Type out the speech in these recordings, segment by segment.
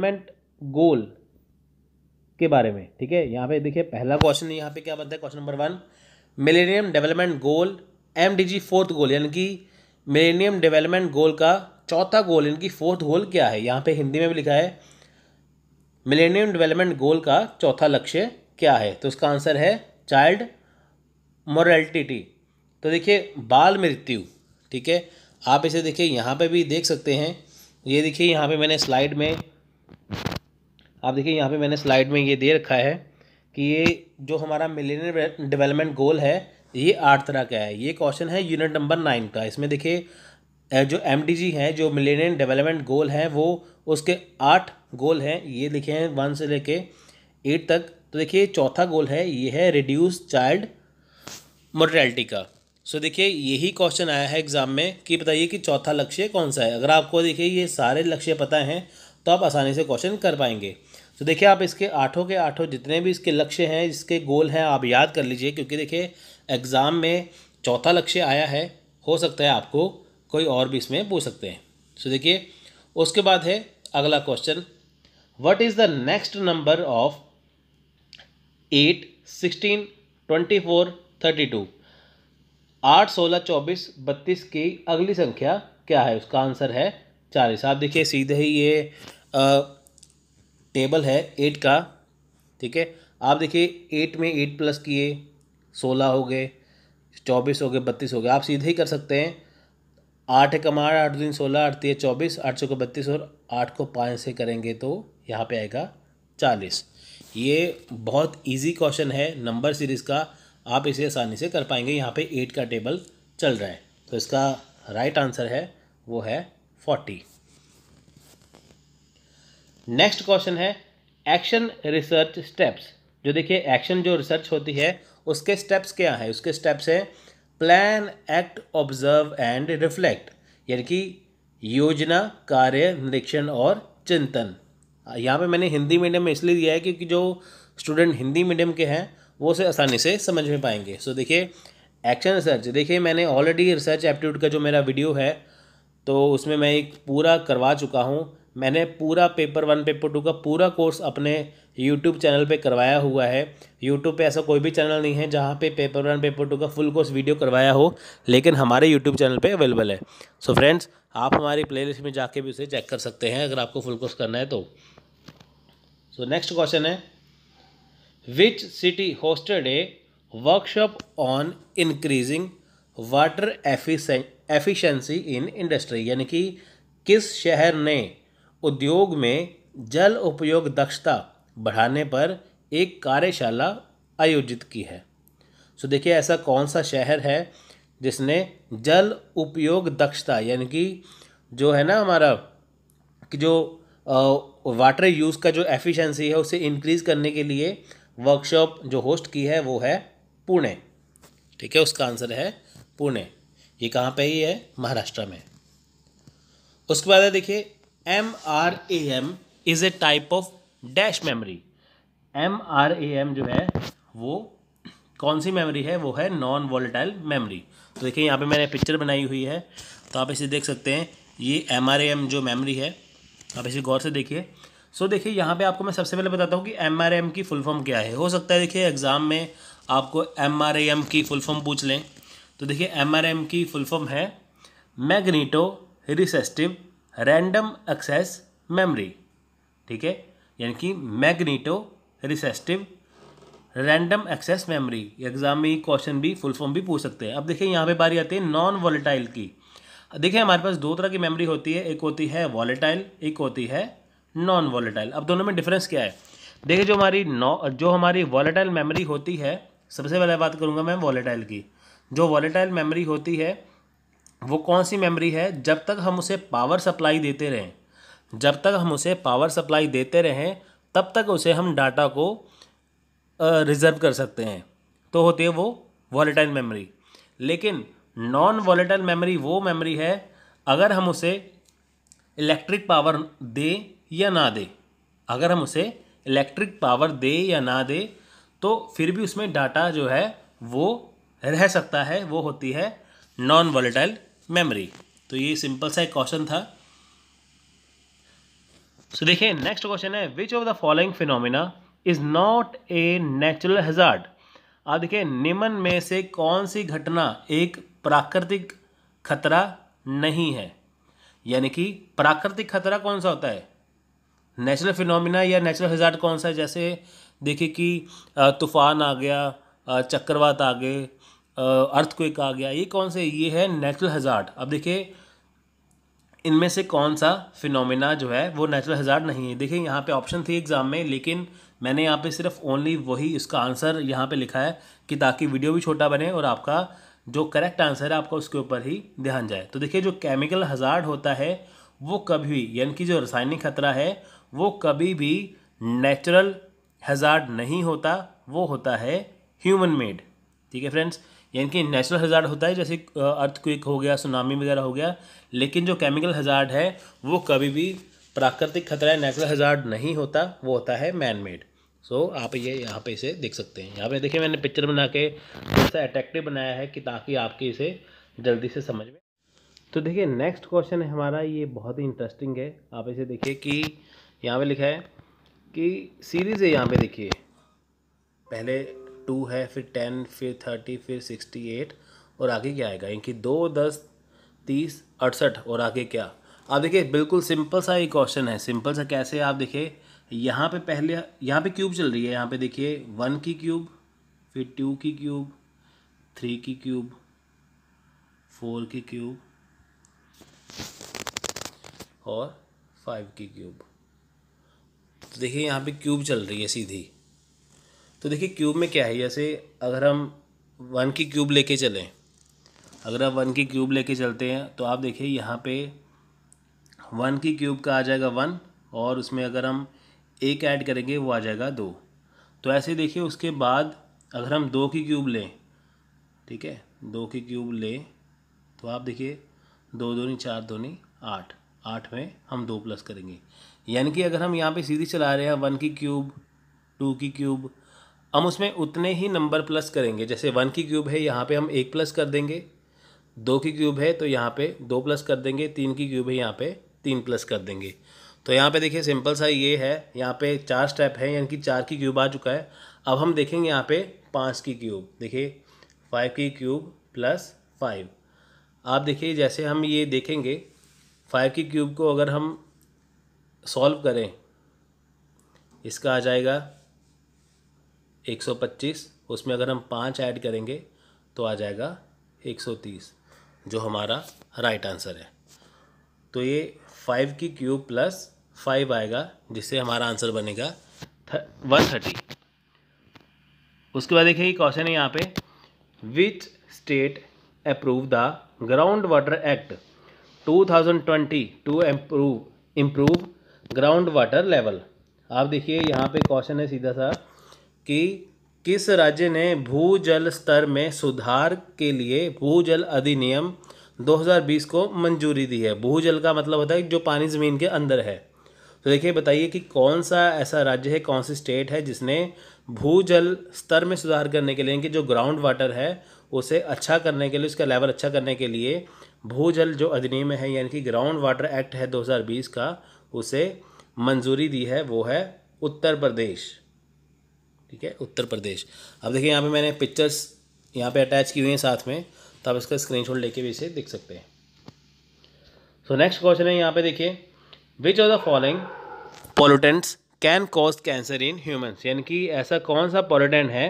Development goal के बारे में ठीक है यहाँ पे देखिए पहला क्वेश्चन यहाँ पे क्या बनता है question number one millennium development goal M fourth goal यानी कि मिलेनियम डेवलपमेंट गोल का चौथा गोल इनकी फोर्थ गोल क्या है यहाँ पे हिंदी में भी लिखा है मिलेनियम डेवलपमेंट गोल का चौथा लक्ष्य क्या है तो उसका आंसर है चाइल्ड मोरलिटी तो देखिए बाल मृत्यु ठीक है आप इसे देखिए यहाँ पे भी देख सकते हैं ये देखिए यहाँ पे मैंने स्लाइड में आप देखिए यहाँ पे मैंने स्लाइड में ये दे रखा है कि ये जो हमारा मिलेनियर डेवलपमेंट गोल है ये आठ तरह का है ये क्वेश्चन है यूनिट नंबर नाइन का इसमें देखिए जो एम है जो मिलेनियर डेवलपमेंट गोल है वो उसके आठ गोल हैं ये लिखे हैं वन से लेके एट तक तो देखिए चौथा गोल है ये है रिड्यूस चाइल्ड मोर्टेलिटी का सो so, देखिए यही क्वेश्चन आया है एग्ज़ाम में कि बताइए कि चौथा लक्ष्य कौन सा है अगर आपको देखिए ये सारे लक्ष्य पता हैं तो आप आसानी से क्वेश्चन कर पाएंगे तो देखिए आप इसके आठों के आठों जितने भी इसके लक्ष्य हैं इसके गोल हैं आप याद कर लीजिए क्योंकि देखिए एग्ज़ाम में चौथा लक्ष्य आया है हो सकता है आपको कोई और भी इसमें पूछ सकते हैं सो तो देखिए उसके बाद है अगला question what is the next number of eight sixteen twenty four thirty two आठ सोलह चौबीस बत्तीस की अगली संख्या क्या है उसका आंसर है चालीस आप देखिए सीधे ही ये आ, टेबल है एट का ठीक है आप देखिए एट में एट प्लस किए सोलह हो गए चौबीस हो गए बत्तीस हो गए आप सीधे ही कर सकते हैं आठ एक आठ आठ दिन सोलह आठ है चौबीस आठ सौ को बत्तीस और आठ को पाँच से करेंगे तो यहाँ पे आएगा चालीस ये बहुत इजी क्वेश्चन है नंबर सीरीज़ का आप इसे आसानी से कर पाएंगे यहाँ पे एट का टेबल चल रहा है तो इसका राइट आंसर है वो है फोर्टी नेक्स्ट क्वेश्चन है एक्शन रिसर्च स्टेप्स जो देखिए एक्शन जो रिसर्च होती है उसके स्टेप्स क्या हैं उसके स्टेप्स हैं plan act observe and reflect यानी कि योजना कार्य निरीक्षण और चिंतन यहाँ पे मैंने हिंदी मीडियम में इसलिए दिया है क्योंकि जो स्टूडेंट हिंदी मीडियम के हैं वो उसे आसानी से समझ में पाएंगे सो देखिए एक्शन रिसर्च देखिए मैंने ऑलरेडी रिसर्च एप्टीट्यूड का जो मेरा वीडियो है तो उसमें मैं एक पूरा करवा चुका हूँ मैंने पूरा पेपर वन पेपर टू का पूरा कोर्स अपने यूट्यूब चैनल पे करवाया हुआ है यूट्यूब पे ऐसा कोई भी चैनल नहीं है जहाँ पे पेपर वन पेपर टू का फुल कोर्स वीडियो करवाया हो लेकिन हमारे यूट्यूब चैनल पे अवेलेबल है सो so फ्रेंड्स आप हमारी प्लेलिस्ट में जाके भी उसे चेक कर सकते हैं अगर आपको फुल कोर्स करना है तो सो नेक्स्ट क्वेश्चन है which city hosted a workshop on increasing water efficiency in industry यानी कि किस शहर ने उद्योग में जल उपयोग दक्षता बढ़ाने पर एक कार्यशाला आयोजित की है सो देखिए ऐसा कौन सा शहर है जिसने जल उपयोग दक्षता यानी कि जो है ना हमारा कि जो वाटर यूज़ का जो एफिशिएंसी है उसे इंक्रीज़ करने के लिए वर्कशॉप जो होस्ट की है वो है पुणे ठीक है उसका आंसर है पुणे ये कहाँ पे ही है महाराष्ट्र में उसके बाद देखिए M R A M is a type of dash memory M R A M जो है वो कौन सी मेमोरी है वो है नॉन वॉलेटाइल मेमोरी तो देखिए यहाँ पे मैंने पिक्चर बनाई हुई है तो आप इसे देख सकते हैं ये एम आर ए एम जो मेमोरी है आप इसे गौर से देखिए सो so, देखिए यहाँ पे आपको मैं सबसे पहले बताता हूँ कि एम आर एम की फुल फॉर्म क्या है हो सकता है देखिए एग्ज़ाम में आपको एम आर एम की फुल फॉर्म पूछ लें तो देखिए एम आर एम की फुल फॉर्म है magneto resistive random access memory ठीक है यानी कि magneto resistive random access memory exam में क्वेश्चन भी फुल फॉर्म भी पूछ सकते हैं अब देखिए यहाँ पे बारी आती है नॉन वॉलेटाइल की देखिए हमारे पास दो तरह की मेमोरी होती है एक होती है वॉलेटाइल एक होती है नॉन वॉलेटाइल अब दोनों में डिफरेंस क्या है देखिए जो हमारी नॉ जो हमारी वॉलेटाइल मेमोरी होती है सबसे पहले बात करूँगा मैं वॉलेटाइल की जो वॉलेटाइल मेमोरी होती है वो कौन सी मेमोरी है जब तक हम उसे पावर सप्लाई देते रहें जब तक हम उसे पावर सप्लाई देते रहें तब तक उसे हम डाटा को रिज़र्व कर सकते हैं तो होती है वो वॉलेटाइल मेमोरी लेकिन नॉन वॉलेटाइल मेमोरी वो मेमोरी है अगर हम उसे इलेक्ट्रिक पावर दे या ना दे अगर हम उसे इलेक्ट्रिक पावर दे या ना दे तो फिर भी उसमें डाटा जो है वो रह सकता है वो होती है नॉन वॉलेटाइल मेमोरी तो ये सिंपल सा एक क्वेश्चन था सो देखिए नेक्स्ट क्वेश्चन है which of the following phenomena is not a natural hazard आप देखिए निमन में से कौन सी घटना एक प्राकृतिक खतरा नहीं है यानी कि प्राकृतिक खतरा कौन सा होता है नेचुरल फिनोमिना या नेचुरल हिजार्ट कौन सा है जैसे देखिए कि तूफान आ गया चक्रवात आ गए अर्थ एक आ गया ये कौन से ये है नेचुरल हज़ार्ड अब देखिए इनमें से कौन सा फिनोमिना जो है वो नेचुरल हज़ार नहीं है देखिए यहाँ पे ऑप्शन थी एग्ज़ाम में लेकिन मैंने यहाँ पे सिर्फ ओनली वही इसका आंसर यहाँ पे लिखा है कि ताकि वीडियो भी छोटा बने और आपका जो करेक्ट आंसर है आपका उसके ऊपर ही ध्यान जाए तो देखिए जो केमिकल हज़ार होता है वो कभी यानी कि जो रासायनिक खतरा है वो कभी भी नेचुरल हज़ार नहीं होता वो होता है ह्यूमन मेड ठीक है फ्रेंड्स यानी कि नेचुरल हज़ार्ड होता है जैसे अर्थक्विक हो गया सुनामी वगैरह हो गया लेकिन जो केमिकल हज़ार्ड है वो कभी भी प्राकृतिक खतरा है नेचुरल हज़ार्ड नहीं होता वो होता है मैन मेड सो so, आप ये यहाँ पे इसे देख सकते हैं यहाँ पे देखिए मैंने पिक्चर बना के सा अट्रैक्टिव बनाया है कि ताकि आपके इसे जल्दी से समझ में तो देखिए नेक्स्ट क्वेश्चन है हमारा ये बहुत ही इंटरेस्टिंग है आप इसे देखिए कि यहाँ पे लिखा है कि सीरीज़ है यहाँ पे देखिए पहले टू है फिर टेन फिर थर्टी फिर सिक्सटी एट और आगे क्या आएगा इनकी दो दस तीस अड़सठ और आगे क्या आप देखिए बिल्कुल सिंपल सा ही क्वेश्चन है सिंपल सा कैसे आप देखिए यहाँ पे पहले यहाँ पे क्यूब चल रही है यहाँ पे देखिए वन की क्यूब फिर टू की क्यूब थ्री की क्यूब फोर की क्यूब और फाइव की क्यूब तो देखिए यहाँ पे क्यूब चल रही है सीधी तो देखिए क्यूब में क्या है जैसे अगर हम वन की क्यूब लेके चलें अगर आप वन की क्यूब लेके चलते हैं तो आप देखिए यहाँ पे वन की क्यूब का आ जाएगा वन और उसमें अगर हम एक ऐड करेंगे वो आ जाएगा दो तो ऐसे देखिए उसके बाद अगर हम दो की क्यूब लें ठीक है दो की क्यूब लें तो आप देखिए दो दोनी चार दोनी आठ आठ में हम दो प्लस करेंगे यानी कि अगर हम यहाँ पे सीधी चला रहे हैं वन की क्यूब टू की क्यूब हम उसमें उतने ही नंबर प्लस करेंगे जैसे वन की क्यूब है यहाँ पे हम एक प्लस कर देंगे दो की क्यूब है तो यहाँ पे दो प्लस कर देंगे तीन की क्यूब है यहाँ पे तीन प्लस कर देंगे तो यहाँ पे देखिए सिंपल सा ये है यहाँ पे चार स्टेप है यानी कि चार की क्यूब आ चुका है अब हम देखेंगे यहाँ पे पाँच की क्यूब देखिए फाइव की क्यूब प्लस फाइव आप देखिए जैसे हम ये देखेंगे फाइव की क्यूब को अगर हम सॉल्व करें इसका आ जाएगा एक सौ पच्चीस उसमें अगर हम पाँच ऐड करेंगे तो आ जाएगा एक सौ तीस जो हमारा राइट आंसर है तो ये फाइव की क्यूब प्लस फाइव आएगा जिससे हमारा आंसर बनेगा वन थर्टी उसके बाद देखिए क्वेश्चन है यहाँ पे which state approve the ground water act 2020 to improve improve ground water level आप देखिए यहाँ पे क्वेश्चन है सीधा सा कि किस राज्य ने भूजल स्तर में सुधार के लिए भूजल अधिनियम 2020 को मंजूरी दी है भूजल का मतलब होता है जो पानी ज़मीन के अंदर है तो देखिए बताइए कि कौन सा ऐसा राज्य है कौन सी स्टेट है जिसने भूजल स्तर में सुधार करने के लिए कि जो ग्राउंड वाटर है उसे अच्छा करने के लिए उसका लेवल अच्छा करने के लिए भूजल जो अधिनियम है यानी कि ग्राउंड वाटर एक्ट है 2020 का उसे मंजूरी दी है वो है उत्तर प्रदेश ठीक है उत्तर प्रदेश अब देखिए यहाँ पे मैंने पिक्चर्स यहाँ पे अटैच की हुई हैं साथ में तो आप इसका स्क्रीनशॉट लेके भी इसे देख सकते हैं सो नेक्स्ट क्वेश्चन है यहाँ पे देखिए which of the following pollutants can cause cancer in humans यानी कि ऐसा कौन सा पॉल्यूटेंट है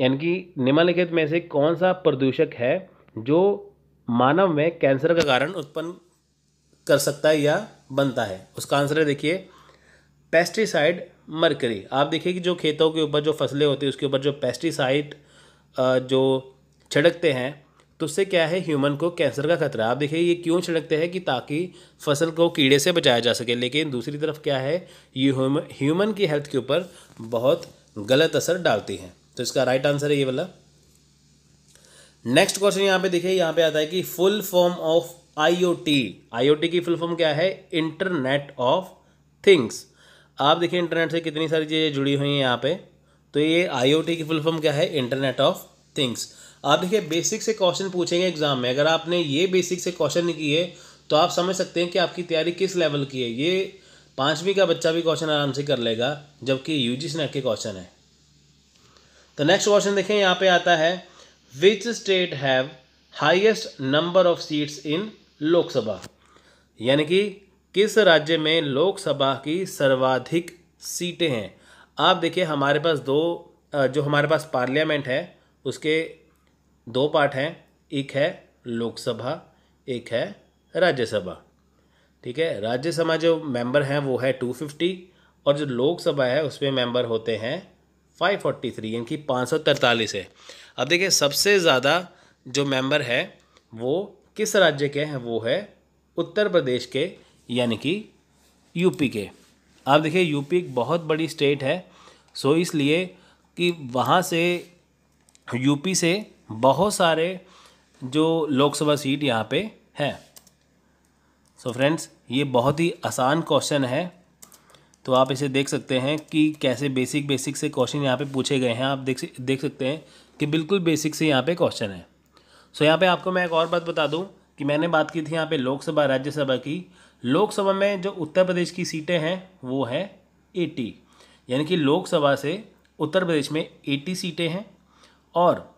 यानी कि निम्नलिखित में से कौन सा प्रदूषक है जो मानव में कैंसर का कारण उत्पन्न कर सकता है या बनता है उसका आंसर है देखिए पेस्टिसाइड मरकरी आप देखिए कि जो खेतों के ऊपर जो फसलें होती है उसके ऊपर जो पेस्टिसाइड जो छिड़कते हैं तो उससे क्या है ह्यूमन को कैंसर का खतरा आप देखिए ये क्यों छिड़कते हैं कि ताकि फसल को कीड़े से बचाया जा सके लेकिन दूसरी तरफ क्या है ये ह्यूमन की हेल्थ के ऊपर बहुत गलत असर डालती हैं तो इसका राइट आंसर है ये वाला नेक्स्ट क्वेश्चन यहाँ पे देखिए यहाँ पे आता है कि full form of IOT IOT की फुल फॉर्म क्या है इंटरनेट ऑफ थिंग्स आप देखिए इंटरनेट से कितनी सारी चीज़ें जुड़ी हुई हैं यहाँ पे तो ये आईओटी की फुल फॉर्म क्या है इंटरनेट ऑफ थिंग्स आप देखिए बेसिक से क्वेश्चन पूछेंगे एग्जाम में अगर आपने ये बेसिक से क्वेश्चन नहीं किए तो आप समझ सकते हैं कि आपकी तैयारी किस लेवल की है ये पाँचवीं का बच्चा भी क्वेश्चन आराम से कर लेगा जबकि यू जी के क्वेश्चन है तो नेक्स्ट क्वेश्चन देखें यहाँ पे आता है which state have highest number of seats in Lok Sabha यानी कि किस राज्य में लोकसभा की सर्वाधिक सीटें हैं आप देखिए हमारे पास दो जो हमारे पास पार्लियामेंट है उसके दो पार्ट हैं एक है लोकसभा एक है राज्यसभा ठीक है राज्यसभा जो मेंबर हैं वो है 250 और जो लोकसभा है उसमें मेंबर होते हैं 543 इनकी पाँच है अब देखिए सबसे ज़्यादा जो मेंबर है वो किस राज्य के हैं वो है उत्तर प्रदेश के यानी कि यूपी के आप देखिए यूपी एक बहुत बड़ी स्टेट है सो इसलिए कि वहाँ से यूपी से बहुत सारे जो लोकसभा सीट यहाँ पे हैं सो फ्रेंड्स ये बहुत ही आसान क्वेश्चन है तो आप इसे देख सकते हैं कि कैसे बेसिक बेसिक से क्वेश्चन यहाँ पे पूछे गए हैं आप देख देख सकते हैं कि बिल्कुल बेसिक से यहाँ पे क्वेश्चन है सो so, यहाँ पे आपको मैं एक और बात बता दूँ कि मैंने बात की थी यहाँ पे लोकसभा राज्यसभा की लोकसभा में जो उत्तर प्रदेश की सीटें हैं वो है एटी यानी कि लोकसभा से उत्तर प्रदेश में एटी सीटें हैं और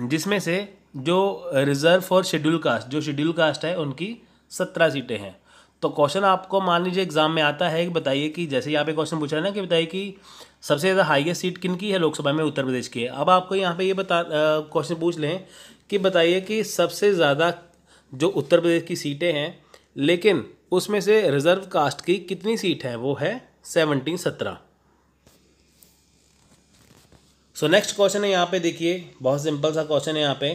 जिसमें से जो रिज़र्व फॉर शेड्यूल कास्ट जो शेड्यूल कास्ट है उनकी सत्रह सीटें हैं तो क्वेश्चन आपको मान लीजिए एग्जाम में आता है कि बताइए कि जैसे यहाँ पे क्वेश्चन पूछा है ना कि बताइए कि सबसे ज़्यादा हाईएस्ट सीट किन की है लोकसभा में उत्तर प्रदेश की है अब आपको यहाँ पे ये बता क्वेश्चन पूछ लें कि बताइए कि सबसे ज़्यादा जो उत्तर प्रदेश की सीटें हैं लेकिन उसमें से रिजर्व कास्ट की कितनी सीट है वो है सेवनटीन सत्रह सो नेक्स्ट क्वेश्चन है यहाँ पे देखिए बहुत सिंपल सा क्वेश्चन है यहाँ पे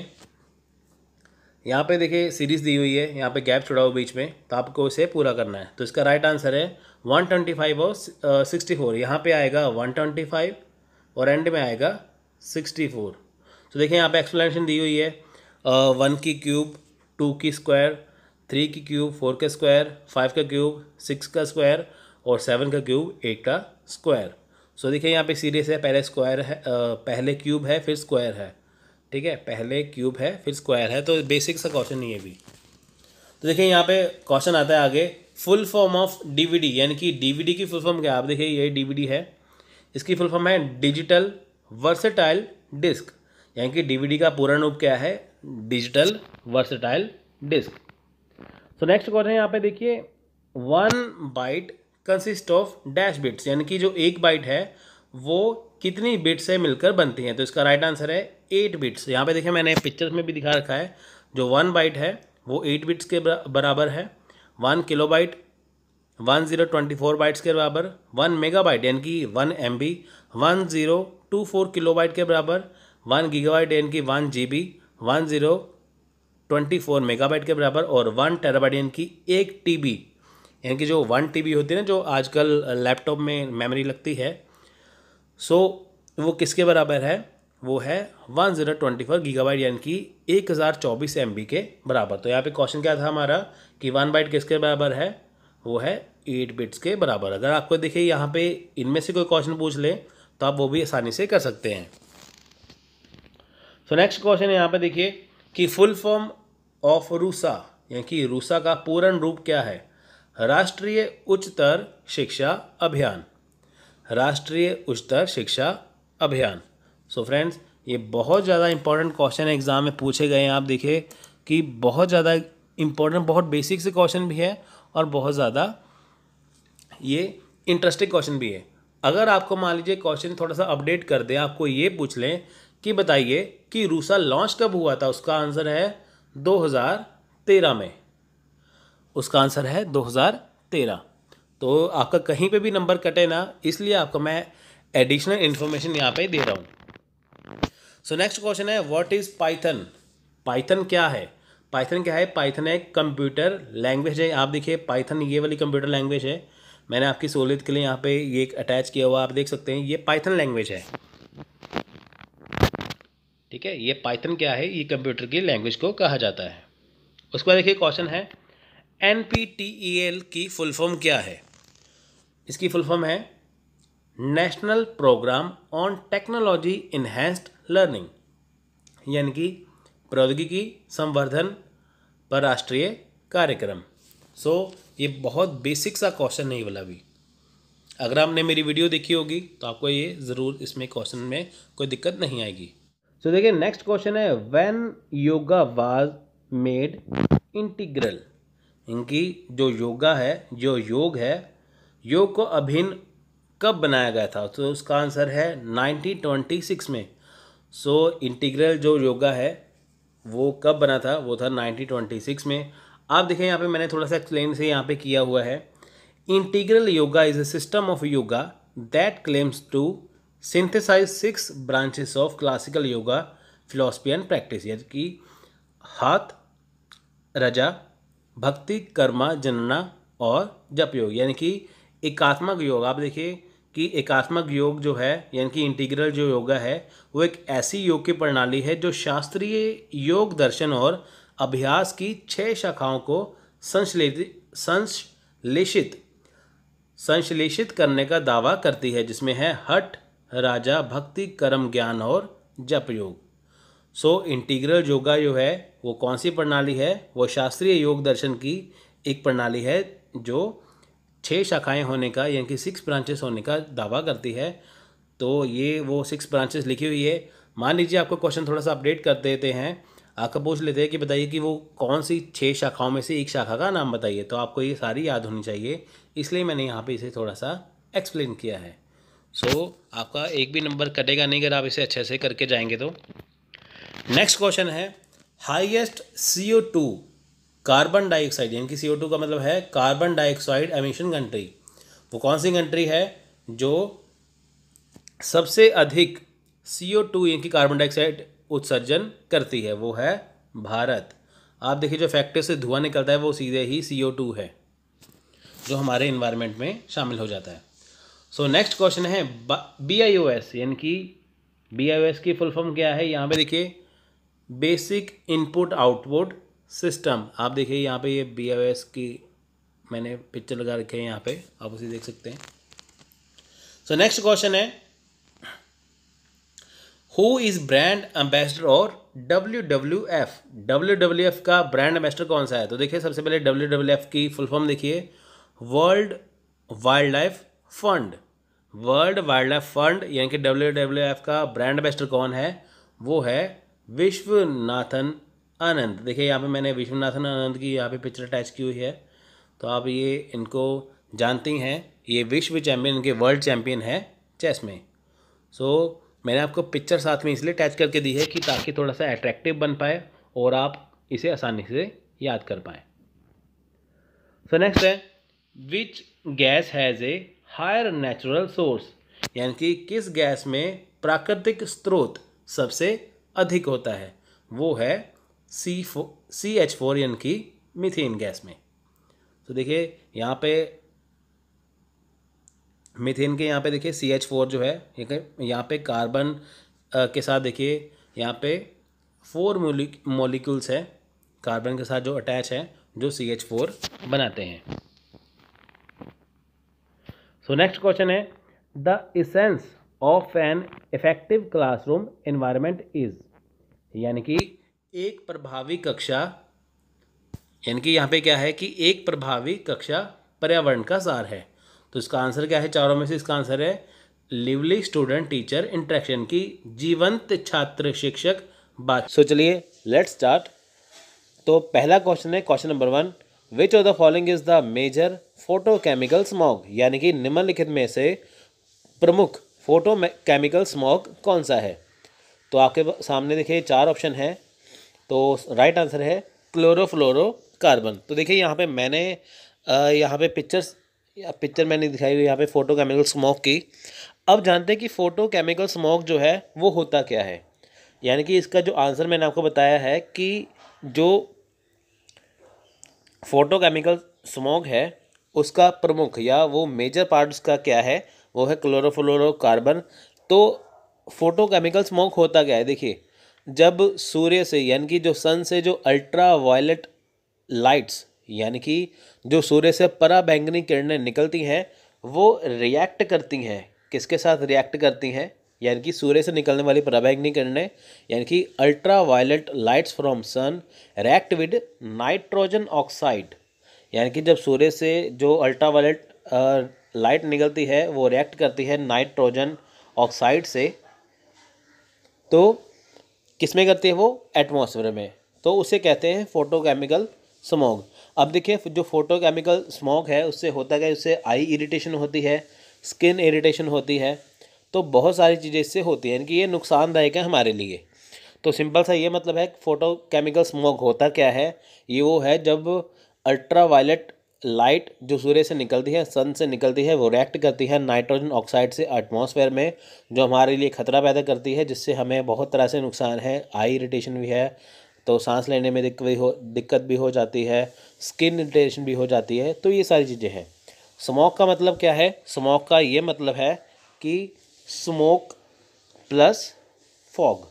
यहाँ पे देखिए सीरीज़ दी हुई है यहाँ पे गैप छुड़ा हुआ बीच में तो आपको इसे पूरा करना है तो इसका राइट आंसर है वन ट्वेंटी फाइव और सिक्सटी uh, फोर यहाँ पर आएगा वन ट्वेंटी फाइव और एंड में आएगा सिक्सटी फोर तो देखिए यहाँ पे एक्सप्लेनेशन दी हुई है वन uh, की क्यूब टू की स्क्वायर थ्री की क्यूब फोर का स्क्वायर फाइव का क्यूब सिक्स का स्क्वायर और सेवन का क्यूब एट का स्क्वायर सो so, देखिए यहाँ पे सीरीज है पहले स्क्वायर है पहले क्यूब है फिर स्क्वायर है ठीक है पहले क्यूब है फिर स्क्वायर है तो बेसिक सा क्वेश्चन नहीं है भी तो देखिए यहाँ पे क्वेश्चन आता है आगे फुल फॉर्म ऑफ डीवीडी यानी कि डीवीडी की फुल फॉर्म क्या आप देखिए ये डीवीडी है इसकी फुल फॉर्म है डिजिटल वर्सेटाइल डिस्क यानी कि डीवीडी का पूरा रूप क्या है digital versatile disc so next question यहाँ पे देखिए one byte consist of dash bits यानी कि जो एक बाइट है वो कितनी बिट्स से मिलकर बनती हैं तो इसका राइट आंसर है एट बिट्स यहाँ पे देखिए मैंने पिक्चर्स में भी दिखा रखा है जो वन बाइट है वो एट बिट्स के बराबर है one kilobyte one zero twenty four bytes के बराबर वन मेगा बाइट यानी कि one M B one zero two four kilobyte के बराबर वन गीगा बाइट यानी कि one G B one zero 24 megabyte के बराबर और वन टेराबाइट यानी कि एक टीबी यानी कि जो वन टीबी होती है ना जो आजकल लैपटॉप में मेमोरी लगती है सो so, वो किसके बराबर है वो है one zero twenty four gigabyte यानी कि एक हज़ार चौबीस एम बी के बराबर तो यहाँ पे क्वेश्चन क्या था हमारा कि वन बाइट किसके बराबर है वो है एट बिट्स के बराबर अगर आपको देखिए यहाँ पे इनमें से कोई क्वेश्चन पूछ ले तो आप वो भी आसानी से कर सकते हैं सो नेक्स्ट क्वेश्चन यहाँ पे देखिए कि फुल फॉर्म ऑफ रूसा यानी कि रूसा का पूर्ण रूप क्या है राष्ट्रीय उच्चतर शिक्षा अभियान राष्ट्रीय उच्चतर शिक्षा अभियान सो so फ्रेंड्स ये बहुत ज़्यादा इंपॉर्टेंट क्वेश्चन एग्ज़ाम में पूछे गए हैं आप देखिए कि बहुत ज़्यादा इंपॉर्टेंट बहुत बेसिक से क्वेश्चन भी है और बहुत ज़्यादा ये इंटरेस्टिंग क्वेश्चन भी है अगर आपको मान लीजिए क्वेश्चन थोड़ा सा अपडेट कर दें आपको ये पूछ लें कि बताइए कि रूसा लॉन्च कब हुआ था उसका आंसर है 2013 में उसका आंसर है 2013 तो आपका कहीं पे भी नंबर कटे ना इसलिए आपको मैं एडिशनल इन्फॉर्मेशन यहाँ पे दे रहा हूँ सो नेक्स्ट क्वेश्चन है व्हाट इज़ पाइथन पाइथन क्या है पाइथन क्या है पाइथन एक कंप्यूटर लैंग्वेज है आप देखिए पाइथन ये वाली कंप्यूटर लैंग्वेज है मैंने आपकी सहूलियत के लिए यहाँ पे ये अटैच किया हुआ आप देख सकते हैं ये पाइथन लैंग्वेज है ठीक है ये पाइथन क्या है ये कंप्यूटर की लैंग्वेज को कहा जाता है उसके बाद देखिए क्वेश्चन है N P T E L की फुल फॉर्म क्या है इसकी फुल फॉर्म है national programme on technology enhanced learning यानी कि प्रौद्योगिकी संवर्धन पर राष्ट्रीय कार्यक्रम सो so, ये बहुत बेसिक सा क्वेश्चन नहीं वाला भी अगर आपने मेरी वीडियो देखी होगी तो आपको ये ज़रूर इसमें क्वेश्चन में कोई दिक्कत नहीं आएगी सो देखिए नेक्स्ट क्वेश्चन है when yoga was made integral इनकी जो योगा है जो योग है योग को अभिन्न कब बनाया गया था तो उसका आंसर है 1926 में सो so, इंटीग्रल जो योगा है वो कब बना था वो था 1926 में आप देखें यहाँ पे मैंने थोड़ा सा एक्सप्लेन से यहाँ पे किया हुआ है integral yoga is a system of yoga that claims to synthesize six branches of classical yoga philosophy and practice यानी कि हाथ रजा भक्ति कर्मा जनना और जप योग यानी कि एकात्मक योग आप देखिए कि एकात्मक योग जो है यानी कि इंटीग्रल जो योगा है वो एक ऐसी योग की प्रणाली है जो शास्त्रीय योग दर्शन और अभ्यास की छह शाखाओं को संश्लेषित संश्लेषित संश्लेषित करने का दावा करती है जिसमें है हट राजा भक्ति कर्म ज्ञान और जप योग सो इंटीग्रल योगा जो है वो कौन सी प्रणाली है वो शास्त्रीय योग दर्शन की एक प्रणाली है जो छः शाखाएं होने का यानी कि सिक्स ब्रांचेस होने का दावा करती है तो ये वो सिक्स ब्रांचेस लिखी हुई है मान लीजिए आपको क्वेश्चन थोड़ा सा अपडेट कर देते हैं आपका पूछ लेते हैं कि बताइए कि वो कौन सी छः शाखाओं में से एक शाखा का नाम बताइए तो आपको ये सारी याद होनी चाहिए इसलिए मैंने यहाँ पे इसे थोड़ा सा एक्सप्लेन किया है सो so, आपका एक भी नंबर कटेगा नहीं अगर आप इसे अच्छे से करके जाएंगे तो नेक्स्ट क्वेश्चन है highest C O two carbon dioxide यानी कि सी ओ टू का मतलब है कार्बन डाइऑक्साइड एमिशन कंट्री वो कौन सी कंट्री है जो सबसे अधिक सी ओ टू यानी कि कार्बन डाइऑक्साइड उत्सर्जन करती है वो है भारत आप देखिए जो फैक्ट्री से धुआं निकलता है वो सीधे ही सी ओ टू है जो हमारे इन्वायरमेंट में शामिल हो जाता है सो नेक्स्ट क्वेश्चन है बी आई ओ एस यानी कि बी आई ओ एस की फुल फॉर्म क्या है यहाँ पे देखिए बेसिक इनपुट आउटपुट सिस्टम आप देखिए यहाँ पे ये बी आई एस की मैंने पिक्चर लगा रखी है यहाँ पे आप उसे देख सकते हैं सो नेक्स्ट क्वेश्चन है हु इज़ ब्रांड एम्बेसडर और W W F W W F का ब्रांड एम्बेसडर कौन सा है तो देखिए सबसे पहले डब्ल्यू डब्ल्यू एफ की फुल फॉर्म देखिए world wildlife fund world wildlife fund यानी कि डब्ल्यू डब्ल्यू एफ का ब्रांड एम्बेस्टर कौन है वो है विश्वनाथन आनंद देखिए यहाँ पे मैंने विश्वनाथन आनंद की यहाँ पे पिक्चर अटैच की हुई है तो आप ये इनको जानती हैं ये विश्व चैम्पियन इनके वर्ल्ड चैम्पियन है चेस में सो so, मैंने आपको पिक्चर साथ में इसलिए अटैच करके दी है कि ताकि थोड़ा सा अट्रैक्टिव बन पाए और आप इसे आसानी से याद कर पाएँ सो नेक्स्ट है which gas has a higher natural source यानी कि किस गैस में प्राकृतिक स्रोत सबसे अधिक होता है वो है सी फो सी एच फोर यानि कि मिथेन गैस में तो देखिए यहाँ पे मिथेन के यहाँ पे देखिए सी एच फोर जो है यहाँ पे कार्बन के साथ देखिए यहाँ पे फोर मोलिक मॉलिक्यूल्स है कार्बन के साथ जो अटैच है जो सी एच फोर बनाते हैं सो नेक्स्ट क्वेश्चन है the essence of an effective classroom environment is यानी कि एक प्रभावी कक्षा यानी कि यहाँ पे क्या है कि एक प्रभावी कक्षा पर्यावरण का सार है तो इसका आंसर क्या है चारों में से इसका आंसर है लिवली स्टूडेंट टीचर इंट्रैक्शन की जीवंत छात्र शिक्षक बात सो चलिए लेट्स स्टार्ट तो पहला क्वेश्चन है question number one which of the following is the major photochemical smog यानी कि निम्नलिखित में से प्रमुख फोटो केमिकल स्मॉग कौन सा है तो आपके सामने देखिए चार ऑप्शन तो है तो राइट आंसर है कार्बन तो देखिए यहाँ पे मैंने यहाँ पे पिक्चर्स या पिक्चर मैंने दिखाई हुई यहाँ पे फोटो केमिकल स्मोक की अब जानते हैं कि फ़ोटो केमिकल स्मोक जो है वो होता क्या है यानी कि इसका जो आंसर मैंने आपको बताया है कि जो फोटोकेमिकल स्मोग है उसका प्रमुख या वो मेजर पार्ट उसका क्या है वो है क्लोरोफ्लोरोकार्बन तो फोटोकेमिकल स्मोक होता क्या है देखिए जब सूर्य से यानी कि जो सन से जो अल्ट्रा वायलेट लाइट्स यानी कि जो सूर्य से पराबैंगनी किरणें निकलती हैं वो रिएक्ट करती हैं किसके साथ रिएक्ट करती हैं यानी कि सूर्य से निकलने वाली पराबैग्निक किरणें यानी कि ultraviolet lights from sun react with nitrogen oxide यानी कि जब सूर्य से जो अल्ट्रा वायलेट लाइट निकलती है वो रिएक्ट करती है नाइट्रोजन ऑक्साइड से तो किस में करती है वो एटमोसफेयर में तो उसे कहते हैं फोटोकेमिकल स्मोग अब देखिए जो फोटोकेमिकल स्मोग है उससे होता क्या है उससे आई इरिटेशन होती है स्किन इरिटेशन होती है तो बहुत सारी चीज़ें इससे होती हैं कि ये नुकसानदायक है हमारे लिए तो सिंपल सा ये मतलब है फ़ोटो केमिकल स्मोक होता क्या है ये वो है जब अल्ट्रा वायलेट लाइट जो सूर्य से निकलती है सन से निकलती है वो रिएक्ट करती है नाइट्रोजन ऑक्साइड से एटमॉस्फेयर में जो हमारे लिए खतरा पैदा करती है जिससे हमें बहुत तरह से नुकसान है आई इरिटेशन भी है तो सांस लेने में दिक्कत भी हो दिक्कत भी हो जाती है स्किन इरिटेशन भी हो जाती है तो ये सारी चीज़ें हैं स्मोक का मतलब क्या है स्मोक का ये मतलब है कि स्मोक प्लस फॉग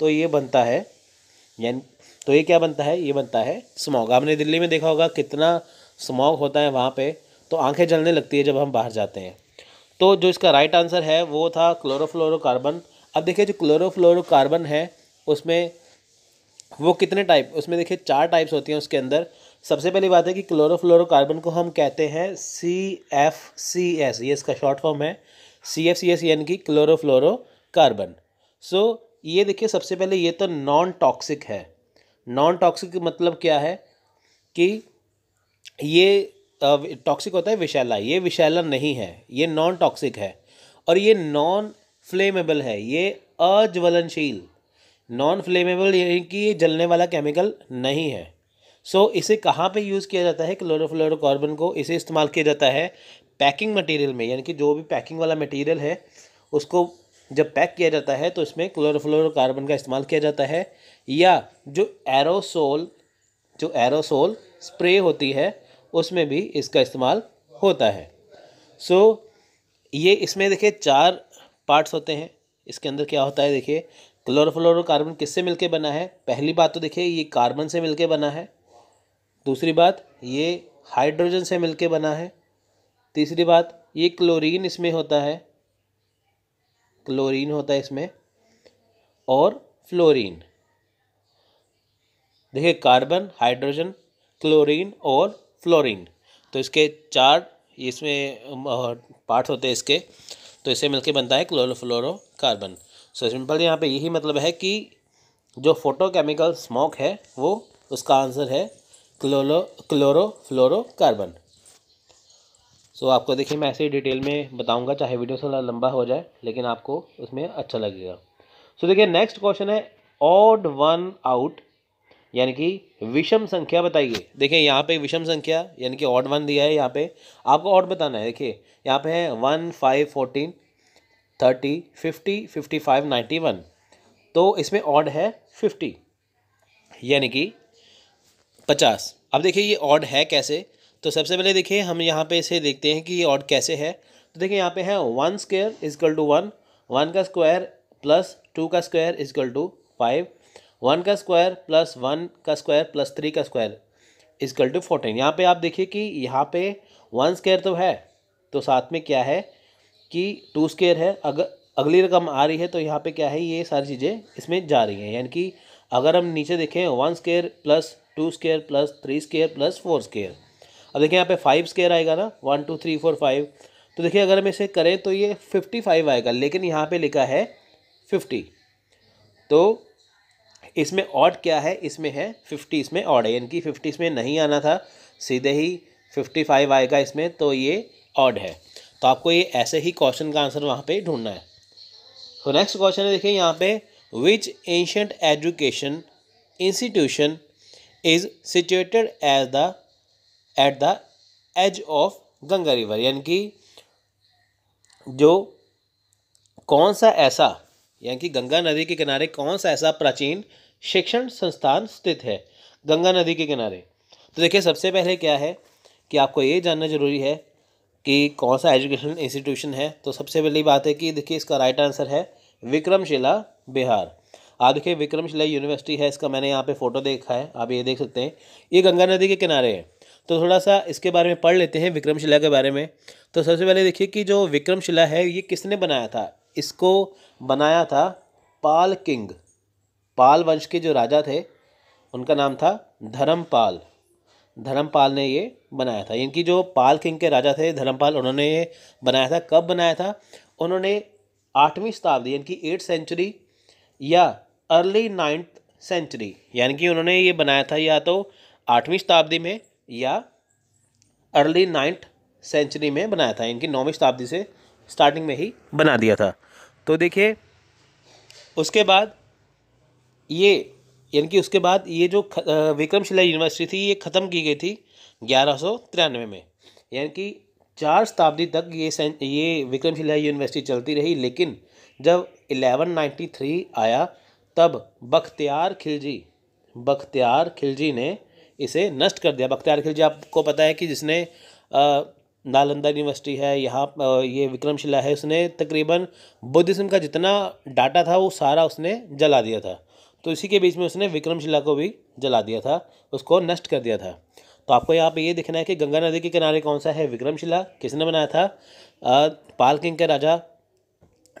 तो ये बनता है यानि तो ये क्या बनता है ये बनता है स्मॉग आपने दिल्ली में देखा होगा कितना स्मॉग होता है वहाँ पे तो आंखें जलने लगती है जब हम बाहर जाते हैं तो जो इसका राइट आंसर है वो था क्लोरोफ्लोरोकार्बन अब देखिए जो क्लोरोफ्लोरोकार्बन है उसमें वो कितने टाइप उसमें देखिए चार टाइप्स होती हैं उसके अंदर सबसे पहली बात है कि क्लोरोफ्लोरोकार्बन को हम कहते हैं सी एफ सी एस ये इसका शॉर्ट फॉर्म है सी एफ सी एस यानी कि क्लोरोफ्लोरो कार्बन सो ये देखिए सबसे पहले ये तो नॉन टॉक्सिक है नॉन टॉक्सिक मतलब क्या है कि ये टॉक्सिक होता है विशैला ये विशैला नहीं है ये नॉन टॉक्सिक है और ये नॉन फ्लेमेबल है ये अज्वलनशील नॉन फ्लेमेबल यानी कि ये जलने वाला केमिकल नहीं है सो so, इसे कहाँ पे यूज़ किया जाता है क्लोरोफ्लोरोकार्बन को इसे इस्तेमाल किया जाता है पैकिंग मटेरियल में यानी कि जो भी पैकिंग वाला मटेरियल है उसको जब पैक किया जाता है तो इसमें क्लोरोफ्लोरोकार्बन का इस्तेमाल किया जाता है या जो एरोसोल जो एरोसोल स्प्रे होती है उसमें भी इसका इस्तेमाल होता है सो so, ये इसमें देखिए चार पार्ट्स होते हैं इसके अंदर क्या होता है देखिए क्लोरोफ्लोरोकार्बन किससे मिलके बना है पहली बात तो देखिए ये कार्बन से मिलके बना है दूसरी बात ये हाइड्रोजन से मिलके बना है तीसरी बात ये क्लोरीन इसमें होता है क्लोरीन होता है इसमें और फ्लोरीन देखिए कार्बन हाइड्रोजन क्लोरीन और फ्लोरीन तो इसके चार इसमें पार्ट होते हैं इसके तो इसे मिलके बनता है क्लोरोफ्लोरो कार्बन सो सिंपल यहाँ पे यही मतलब है कि जो फोटोकेमिकल स्मोक है वो उसका आंसर है क्लोरो क्लोरोफ्लोरो कार्बन सो आपको देखिए मैं ऐसे ही डिटेल में बताऊंगा चाहे वीडियो थोड़ा लंबा हो जाए लेकिन आपको उसमें अच्छा लगेगा सो देखिए नेक्स्ट क्वेश्चन है ऑड वन आउट यानी कि विषम संख्या बताइए देखिए यहाँ पे विषम संख्या यानी कि ऑड वन दिया है यहाँ पे आपको ऑड बताना है देखिए यहाँ पे है one five fourteen thirty fifty fifty five ninety one तो इसमें ऑड है फिफ्टी यानी कि पचास अब देखिए ये ऑड है कैसे तो सबसे पहले देखिए हम यहाँ पे इसे देखते हैं कि ऑड कैसे है तो देखिए यहाँ पे है one square equal to one one का स्क्वायर प्लस टू का square equal to five one का स्क्वायर प्लस वन का स्क्वायर प्लस थ्री का स्क्वायर इजकल टू फोर्टीन यहाँ पे आप देखिए कि यहाँ पे वन स्क्वेयर तो है तो साथ में क्या है कि टू स्क्वेयर है अगर अगली रकम आ रही है तो यहाँ पे क्या है ये सारी चीज़ें इसमें जा रही हैं यानी कि अगर हम नीचे देखें one square plus two square plus three square plus four square अब देखिए यहाँ पे फाइव स्केयर आएगा ना one two three four five तो देखिए अगर हम इसे करें तो ये फिफ्टी फाइव आएगा लेकिन यहाँ पे लिखा है फिफ्टी तो इसमें ऑड क्या है इसमें है फिफ्टी इसमें ऑड है यानी कि फिफ्टी इसमें नहीं आना था सीधे ही फिफ्टी फाइव आएगा इसमें तो ये ऑड है तो आपको ये ऐसे ही क्वेश्चन का आंसर वहाँ पर ढूंढना है तो नेक्स्ट क्वेश्चन है देखिए यहाँ पर which ancient education institution is situated edge the at the edge of Ganga river यानी कि जो कौन सा ऐसा यानी कि गंगा नदी के किनारे कौन सा ऐसा प्राचीन शिक्षण संस्थान स्थित है गंगा नदी के किनारे तो देखिए सबसे पहले क्या है कि आपको ये जानना जरूरी है कि कौन सा एजुकेशन इंस्टीट्यूशन है तो सबसे पहली बात है कि देखिए इसका राइट आंसर है विक्रमशिला बिहार आप देखिए विक्रमशिला यूनिवर्सिटी है इसका मैंने यहाँ पे फ़ोटो देखा है आप ये देख सकते हैं ये गंगा नदी के किनारे है तो थोड़ा सा इसके बारे में पढ़ लेते हैं विक्रमशिला के बारे में तो सबसे पहले देखिए कि जो विक्रमशिला है ये किसने बनाया था इसको बनाया था पाल किंग पाल वंश के जो राजा थे उनका नाम था धर्मपाल धर्मपाल ने ये बनाया था इनकी जो पाल किंग के राजा थे धर्मपाल उन्होंने ये बनाया था कब बनाया था उन्होंने आठवीं शताब्दी यानी कि एट सेंचुरी या अर्ली नाइन्थ सेंचुरी यानी कि उन्होंने ये बनाया था या तो आठवीं शताब्दी में या अर्ली नाइन्थ सेंचुरी में बनाया था इनकी नौवीं शताब्दी से स्टार्टिंग में ही बना दिया था तो देखिए उसके बाद ये यानी कि उसके बाद ये जो विक्रमशिला यूनिवर्सिटी थी ये ख़त्म की गई थी ग्यारह में यानी कि चार शताब्दी तक ये ये विक्रमशिला यूनिवर्सिटी चलती रही लेकिन जब 1193 आया तब बख्तियार खिलजी बख्तियार खिलजी ने इसे नष्ट कर दिया बख्तियार खिलजी आपको पता है कि जिसने नालंदा यूनिवर्सिटी है यहाँ ये विक्रमशिला है उसने तकरीबन बुद्धिज़्म का जितना डाटा था वो सारा उसने जला दिया था तो इसी के बीच में उसने विक्रमशिला को भी जला दिया था उसको नष्ट कर दिया था तो आपको यहाँ पे ये देखना है कि गंगा नदी के किनारे कौन सा है विक्रमशिला किसने बनाया था पाल किंग के राजा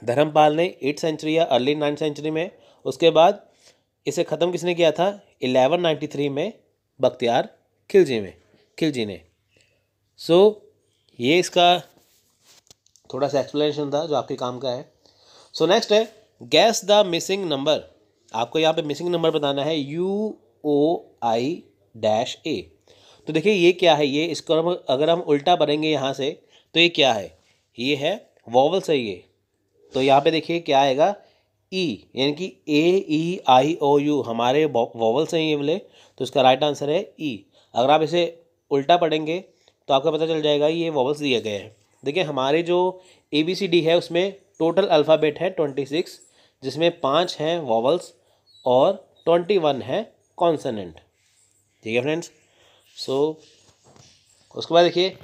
धर्मपाल ने एट सेंचुरी या अर्ली नाइन्थ सेंचुरी में उसके बाद इसे ख़त्म किसने किया था 1193 में बख्तियार खिलजी में खिलजी ने सो so, ये इसका थोड़ा सा एक्सप्लेनेशन था जो आपके काम का है सो so, नेक्स्ट है गैस द मिसिंग नंबर आपको यहाँ पे मिसिंग नंबर बताना है यू ओ आई डैश ए तो देखिए ये क्या है ये इसको हम अगर हम उल्टा बनेंगे यहाँ से तो ये क्या है ये है वॉवल्स है ये तो यहाँ पे देखिए क्या आएगा ई e, यानी कि ए ई आई ओ यू हमारे वॉवल्स हैं ये मिले तो इसका राइट आंसर है ई e. अगर आप इसे उल्टा पढ़ेंगे तो आपको पता चल जाएगा ये वॉवल्स दिए गए हैं देखिए हमारे जो ए बी सी डी है उसमें टोटल अल्फ़ाबेट है ट्वेंटी सिक्स जिसमें पाँच हैं वॉवल्स और ट्वेंटी वन है कॉन्सनेंट ठीक है फ्रेंड्स सो उसके बाद देखिए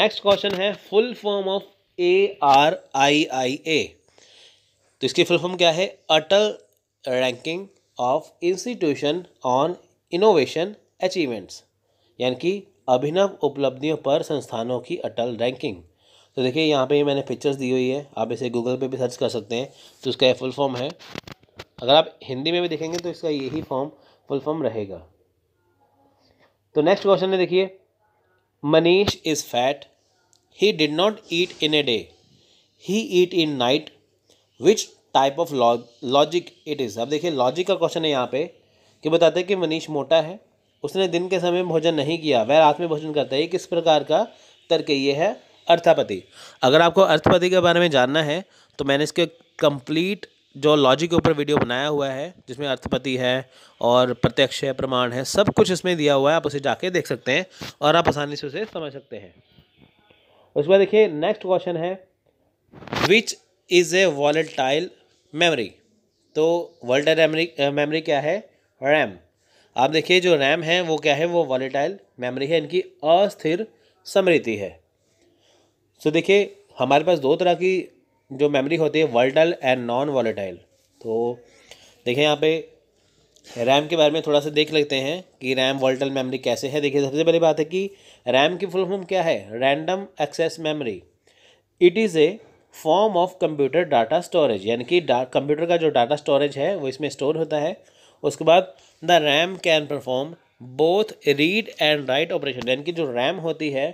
नेक्स्ट क्वेश्चन है full form of A R I I A इसकी फुल फॉर्म क्या है Atal ranking of institution on innovation achievements यानी कि अभिनव उपलब्धियों पर संस्थानों की अटल रैंकिंग तो देखिए यहाँ पे मैंने पिक्चर्स दी हुई है आप इसे गूगल पे भी सर्च कर सकते हैं तो इसका फुल फॉर्म है अगर आप हिंदी में भी देखेंगे तो इसका यही फॉर्म फुल फॉर्म रहेगा तो नेक्स्ट क्वेश्चन है देखिए Manish is fat he did not eat in a day he eat in night which type of logic it is अब देखिए लॉजिक का क्वेश्चन है यहाँ पे कि बताते हैं कि मनीष मोटा है उसने दिन के समय में भोजन नहीं किया वह रात में भोजन करता है किस प्रकार का तर्क ये है अर्थापति अगर आपको अर्थपति के बारे में जानना है तो मैंने इसके कंप्लीट जो लॉजिक के ऊपर वीडियो बनाया हुआ है जिसमें अर्थपति है और प्रत्यक्ष है प्रमाण है सब कुछ इसमें दिया हुआ है आप उसे जाके देख सकते हैं और आप आसानी से उसे समझ सकते हैं उसके बाद देखिए नेक्स्ट क्वेश्चन है which is a volatile memory तो वर्ल्ड डायनामिक मेमोरी क्या है रैम आप देखिए जो रैम है वो क्या है वो वॉलेटाइल मेमोरी है इनकी अस्थिर समृति है सो तो देखिए हमारे पास दो तरह की जो मेमोरी होती है वॉलेटाइल एंड नॉन वॉलेटाइल तो देखिए यहाँ पे रैम के बारे में थोड़ा सा देख लेते हैं कि रैम वॉलेटाइल मेमोरी कैसे है देखिए सबसे पहली बात है कि रैम की फुल फॉर्म क्या है random access memory it is a form of computer data storage यानी कि कंप्यूटर का जो डाटा स्टोरेज है वो इसमें स्टोर होता है उसके बाद the RAM can perform both read and write operation यानी कि जो रैम होती है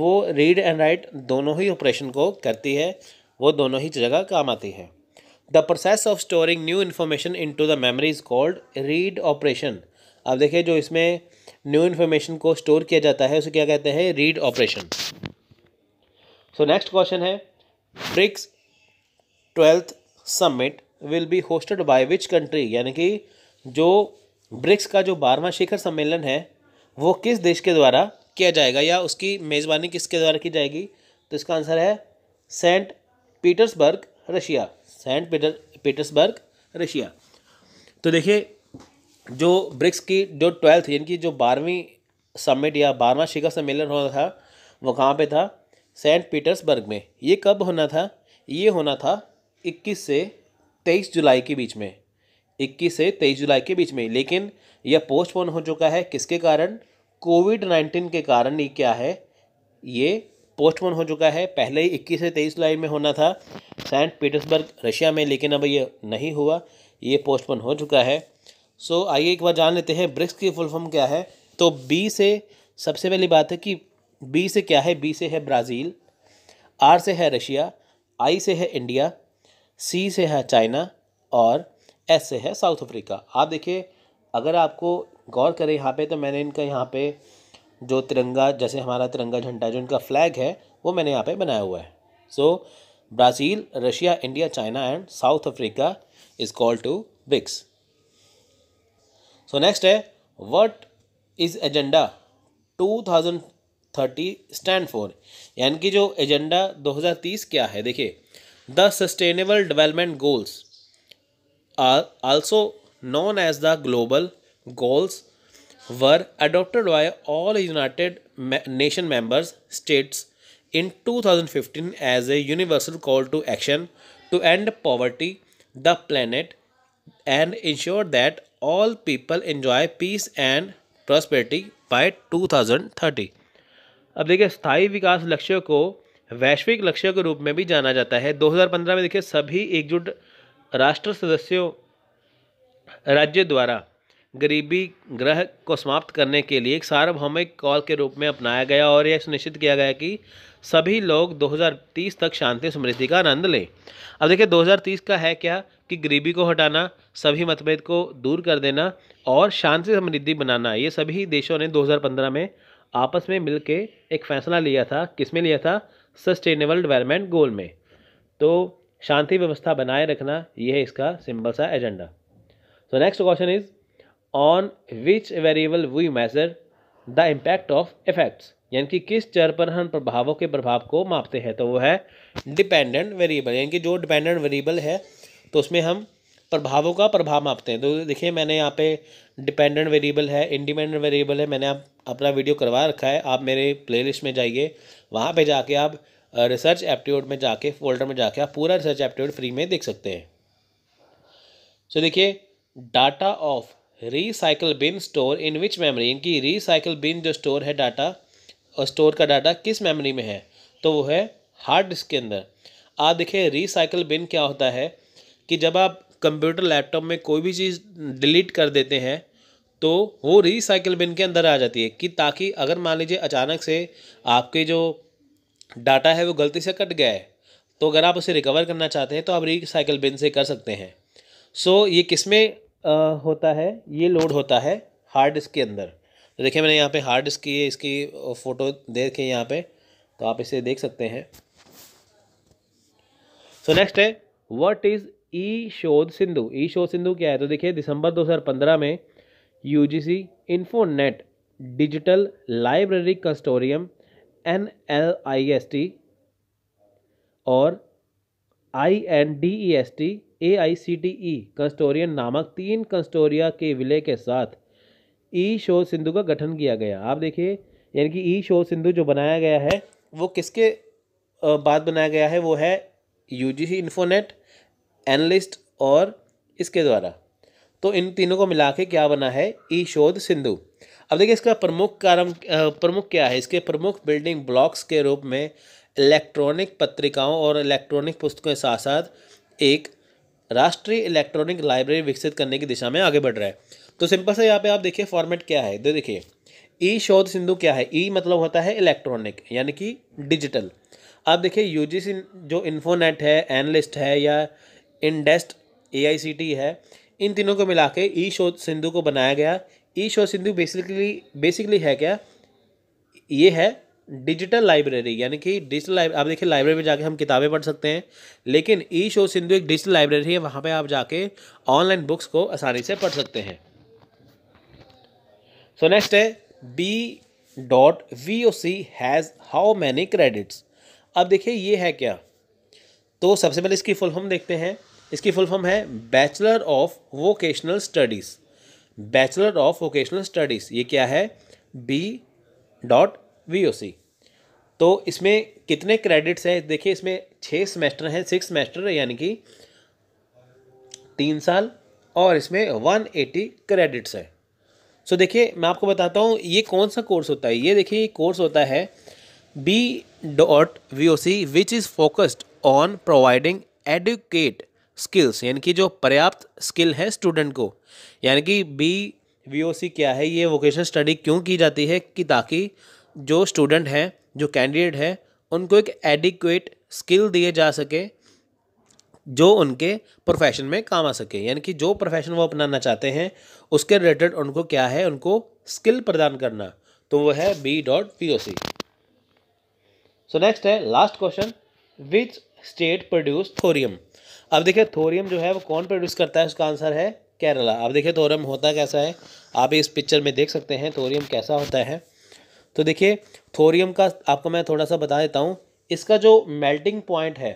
वो रीड एंड राइट दोनों ही ऑपरेशन को करती है वो दोनों ही जगह काम आती है the process of storing new information into the memory is called read operation अब देखिए जो इसमें न्यू इन्फॉर्मेशन को स्टोर किया जाता है उसे क्या कहते हैं read operation so next question है BRICS twelfth summit will be hosted by which country यानी कि जो ब्रिक्स का जो बारहवां शिखर सम्मेलन है वो किस देश के द्वारा किया जाएगा या उसकी मेज़बानी किसके द्वारा की जाएगी तो इसका आंसर है Saint Petersburg Russia Saint Peter Petersburg Russia तो देखिए जो ब्रिक्स की जो ट्वेल्थ यानी कि जो बारहवीं समिट या बारहवां शिखर सम्मेलन हो रहा था वो कहाँ पे था सेंट पीटर्सबर्ग में ये कब होना था ये होना था 21 से 23 जुलाई के बीच में 21 से 23 जुलाई के बीच में लेकिन यह पोस्टपोन हो चुका है किसके कारण कोविड नाइन्टीन के कारण ये क्या है ये पोस्टपोन हो चुका है पहले ही इक्कीस से तेईस जुलाई में होना था सेंट पीटर्सबर्ग रशिया में लेकिन अब ये नहीं हुआ ये पोस्टपोन हो चुका है सो so, आइए एक बार जान लेते हैं ब्रिक्स की फुल फॉर्म क्या है तो बी से सबसे पहली बात है कि बी से क्या है बी से है ब्राज़ील आर से है रशिया आई से है इंडिया सी से है चाइना और एस से है साउथ अफ्रीका आप देखिए अगर आपको गौर करें यहाँ पे तो मैंने इनका यहाँ पे जो तिरंगा जैसे हमारा तिरंगा झंडा जो इनका फ्लैग है वो मैंने यहाँ पे बनाया हुआ है so Brazil Russia India China and South Africa is called to BRICS so next है what is agenda two thousand thirty stand for यानी कि जो एजेंडा 2030 क्या है देखिए the sustainable development goals also known as the global goals were adopted by all United Nation members states in 2015 as a universal call to action to end poverty the planet and ensure that all people enjoy peace and prosperity by two thousand thirty अब देखिए स्थायी विकास लक्ष्यों को वैश्विक लक्ष्यों के रूप में भी जाना जाता है 2015 में देखिए सभी एकजुट राष्ट्र सदस्यों राज्य द्वारा गरीबी ग्रह को समाप्त करने के लिए एक सार्वभौमिक कॉल के रूप में अपनाया गया और यह सुनिश्चित किया गया कि सभी लोग 2030 तक शांति समृद्धि का आनंद लें अब देखिए 2030 का है क्या कि गरीबी को हटाना सभी मतभेद को दूर कर देना और शांति समृद्धि बनाना ये सभी देशों ने 2015 में आपस में मिल के एक फ़ैसला लिया था किस में लिया था सस्टेनेबल डेवलपमेंट गोल में तो शांति व्यवस्था बनाए रखना यह है इसका सिंपल सा agenda so next question is on which variable we measure the impact of effects यानी कि किस चर पर हम प्रभावों के प्रभाव को मापते हैं तो वो है डिपेंडेंट वेरिएबल यानी कि जो डिपेंडेंट वेरिएबल है तो उसमें हम प्रभावों का प्रभाव मापते हैं तो देखिए मैंने यहाँ पे डिपेंडेंट वेरिएबल है इंडिपेंडेंट वेरिएबल है मैंने आप अपना वीडियो करवा रखा है आप मेरे प्लेलिस्ट में जाइए वहाँ पे जाके आप रिसर्च एप्टीट्यूड में जाके फोल्डर में जाके आप पूरा रिसर्च एप्टीट्यूड फ्री में देख सकते हैं सो देखिए data of recycle bin store in which memory इनकी रिसाइकल बिन जो स्टोर है डाटा और स्टोर का डाटा किस मेमोरी में है तो वो है हार्ड डिस्क के अंदर आप देखिए रिसाइकल बिन क्या होता है कि जब आप कंप्यूटर लैपटॉप में कोई भी चीज़ डिलीट कर देते हैं तो वो रिसाइकिल बिन के अंदर आ जाती है कि ताकि अगर मान लीजिए अचानक से आपके जो डाटा है वो गलती से कट गया है तो अगर आप उसे रिकवर करना चाहते हैं तो आप रिसाइकिल बिन से कर सकते हैं सो so, ये किस में आ, होता है ये लोड होता है हार्ड डिस्क के अंदर तो देखिए मैंने यहाँ पे हार्ड डिस्क की इसकी फ़ोटो देखे यहाँ पे तो आप इसे देख सकते हैं सो so, नेक्स्ट है what is e Shodh Sindhu ई शोध सिंधु क्या है तो देखिए दिसंबर दो में U G C Infonet digital library consortium N L I S T और I N D E S T A I C T E consortium नामक तीन कंस्टोरिया के विलय के साथ ई शो सिंधु का गठन किया गया आप देखिए यानी कि ई शो सिंधु जो बनाया गया है वो किसके बाद बनाया गया है वो है यू जी सी इन्फोनेट एनलिस्ट और इसके द्वारा तो इन तीनों को मिला के क्या बना है ईशोध सिंधु अब देखिए इसका प्रमुख कारण प्रमुख क्या है इसके प्रमुख बिल्डिंग ब्लॉक्स के रूप में इलेक्ट्रॉनिक पत्रिकाओं और इलेक्ट्रॉनिक पुस्तकों के साथ साथ एक राष्ट्रीय इलेक्ट्रॉनिक लाइब्रेरी विकसित करने की दिशा में आगे बढ़ रहा है तो सिंपल से यहाँ पे आप देखिए फॉर्मेट क्या है तो देखिए ई शोध सिंधु क्या है ई मतलब होता है इलेक्ट्रॉनिक यानी कि डिजिटल आप देखिए यू जो इन्फोनेट है एनलिस्ट है या इनडेस्ट ए है इन तीनों को मिला के ई शो सिंधु को बनाया गया e Shodh Sindhu basically basically है क्या ये है डिजिटल लाइब्रेरी यानी कि डिजिटल लाइब आप देखिए लाइब्रेरी में जाके हम किताबें पढ़ सकते हैं लेकिन ई शो सिंधु एक डिजिटल लाइब्रेरी है वहाँ पे आप जाके ऑनलाइन बुक्स को आसानी से पढ़ सकते हैं सो नेक्स्ट है B dot V O C has how many credits अब देखिए ये है क्या तो सबसे पहले इसकी फुल हम देखते हैं इसकी फुल फॉर्म है bachelor of vocational studies bachelor of vocational studies ये क्या है B dot V O C तो इसमें कितने क्रेडिट्स हैं देखिए इसमें छः सेमेस्टर हैं सिक्स सेमेस्टर यानी कि तीन साल और इसमें वन एटी क्रेडिट्स है सो so, देखिए मैं आपको बताता हूँ ये कौन सा कोर्स होता है ये देखिए ये कोर्स होता है B dot V O C which is focused on providing educate skills यानी कि जो पर्याप्त स्किल है स्टूडेंट को यानी कि बी वी क्या है ये वोकेशनल स्टडी क्यों की जाती है कि ताकि जो स्टूडेंट हैं जो कैंडिडेट हैं उनको एक एडिक्वेट स्किल दिए जा सके जो उनके प्रोफेशन में काम आ सके यानी कि जो प्रोफेशन वो अपनाना चाहते हैं उसके रिलेटेड उनको क्या है उनको स्किल प्रदान करना तो वो है B dot P O C so next है last question which state produce thorium अब देखिए थोरियम जो है वो कौन प्रोड्यूस करता है उसका आंसर है केरला अब देखिए थोरियम होता कैसा है आप इस पिक्चर में देख सकते हैं थोरियम कैसा होता है तो देखिए थोरियम का आपको मैं थोड़ा सा बता देता हूँ इसका जो मेल्टिंग पॉइंट है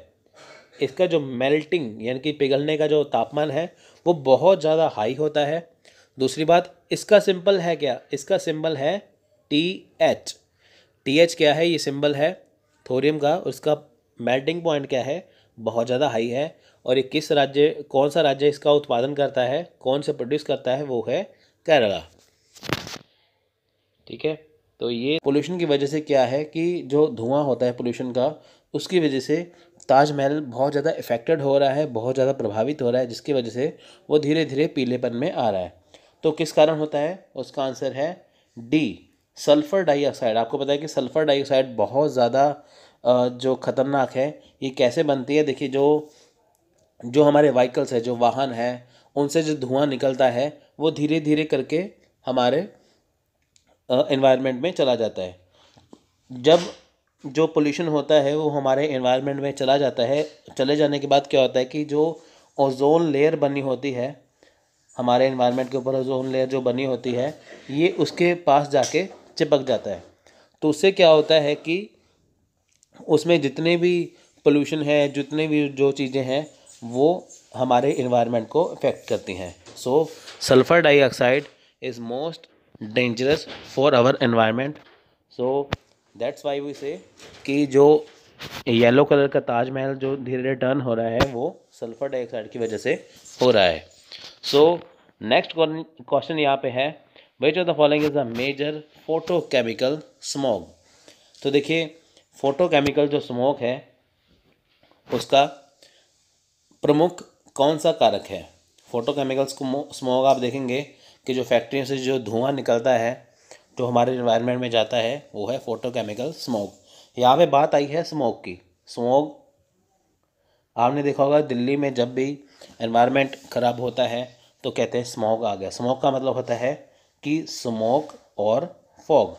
इसका जो मेल्टिंग यानी कि पिघलने का जो तापमान है वो बहुत ज़्यादा हाई होता है दूसरी बात इसका सिंपल है क्या इसका सिंबल है टी एच टी एच क्या है ये सिंबल है थोरियम का उसका मेल्टिंग पॉइंट क्या है बहुत ज़्यादा हाई है और ये किस राज्य कौन सा राज्य इसका उत्पादन करता है कौन से प्रोड्यूस करता है वो है केरला ठीक है तो ये पोल्यूशन की वजह से क्या है कि जो धुआं होता है पोल्यूशन का उसकी वजह से ताजमहल बहुत ज़्यादा इफ़ेक्टेड हो रहा है बहुत ज़्यादा प्रभावित हो रहा है जिसकी वजह से वो धीरे धीरे पीलेपन में आ रहा है तो किस कारण होता है उसका आंसर है डी सल्फ़र डाइऑक्साइड आपको पता है कि सल्फ़र डाइऑक्साइड बहुत ज़्यादा जो ख़तरनाक है ये कैसे बनती है देखिए जो जो हमारे व्हीकल्स है जो वाहन है उनसे जो धुआं निकलता है वो धीरे धीरे करके हमारे इन्वायरमेंट में चला जाता है जब जो पोल्यूशन होता है वो हमारे इन्वायरमेंट में चला जाता है चले जाने के बाद क्या होता है कि जो ओजोन लेयर बनी होती है हमारे इन्वायरमेंट के ऊपर ओजोन लेयर जो बनी होती है ये उसके पास जाके चिपक जाता है तो उससे क्या होता है कि उसमें जितने भी पोल्यूशन है जितने भी जो चीज़ें हैं वो हमारे इन्वायरमेंट को इफ़ेक्ट करती हैं so sulphur dioxide is most dangerous for our environment so that's why we say कि जो येलो कलर का ताजमहल जो धीरे धीरे टर्न हो रहा है वो सल्फ़र डाइऑक्साइड की वजह से हो रहा है सो नेक्स्ट क्वेश्चन यहाँ पे है which of the following is a major photochemical smoke तो देखिए फोटोकेमिकल जो स्मोक है उसका प्रमुख कौन सा कारक है फोटोकेमिकल्स को स्मोक आप देखेंगे कि जो फैक्ट्रियों से जो धुआं निकलता है जो हमारे इन्वायरमेंट में जाता है वो है फोटोकेमिकल स्मोक यहाँ पे बात आई है स्मोक की स्मोक आपने देखा होगा दिल्ली में जब भी इन्वायरमेंट ख़राब होता है तो कहते हैं स्मोक आ गया स्मोक का मतलब होता है कि स्मोक और फॉग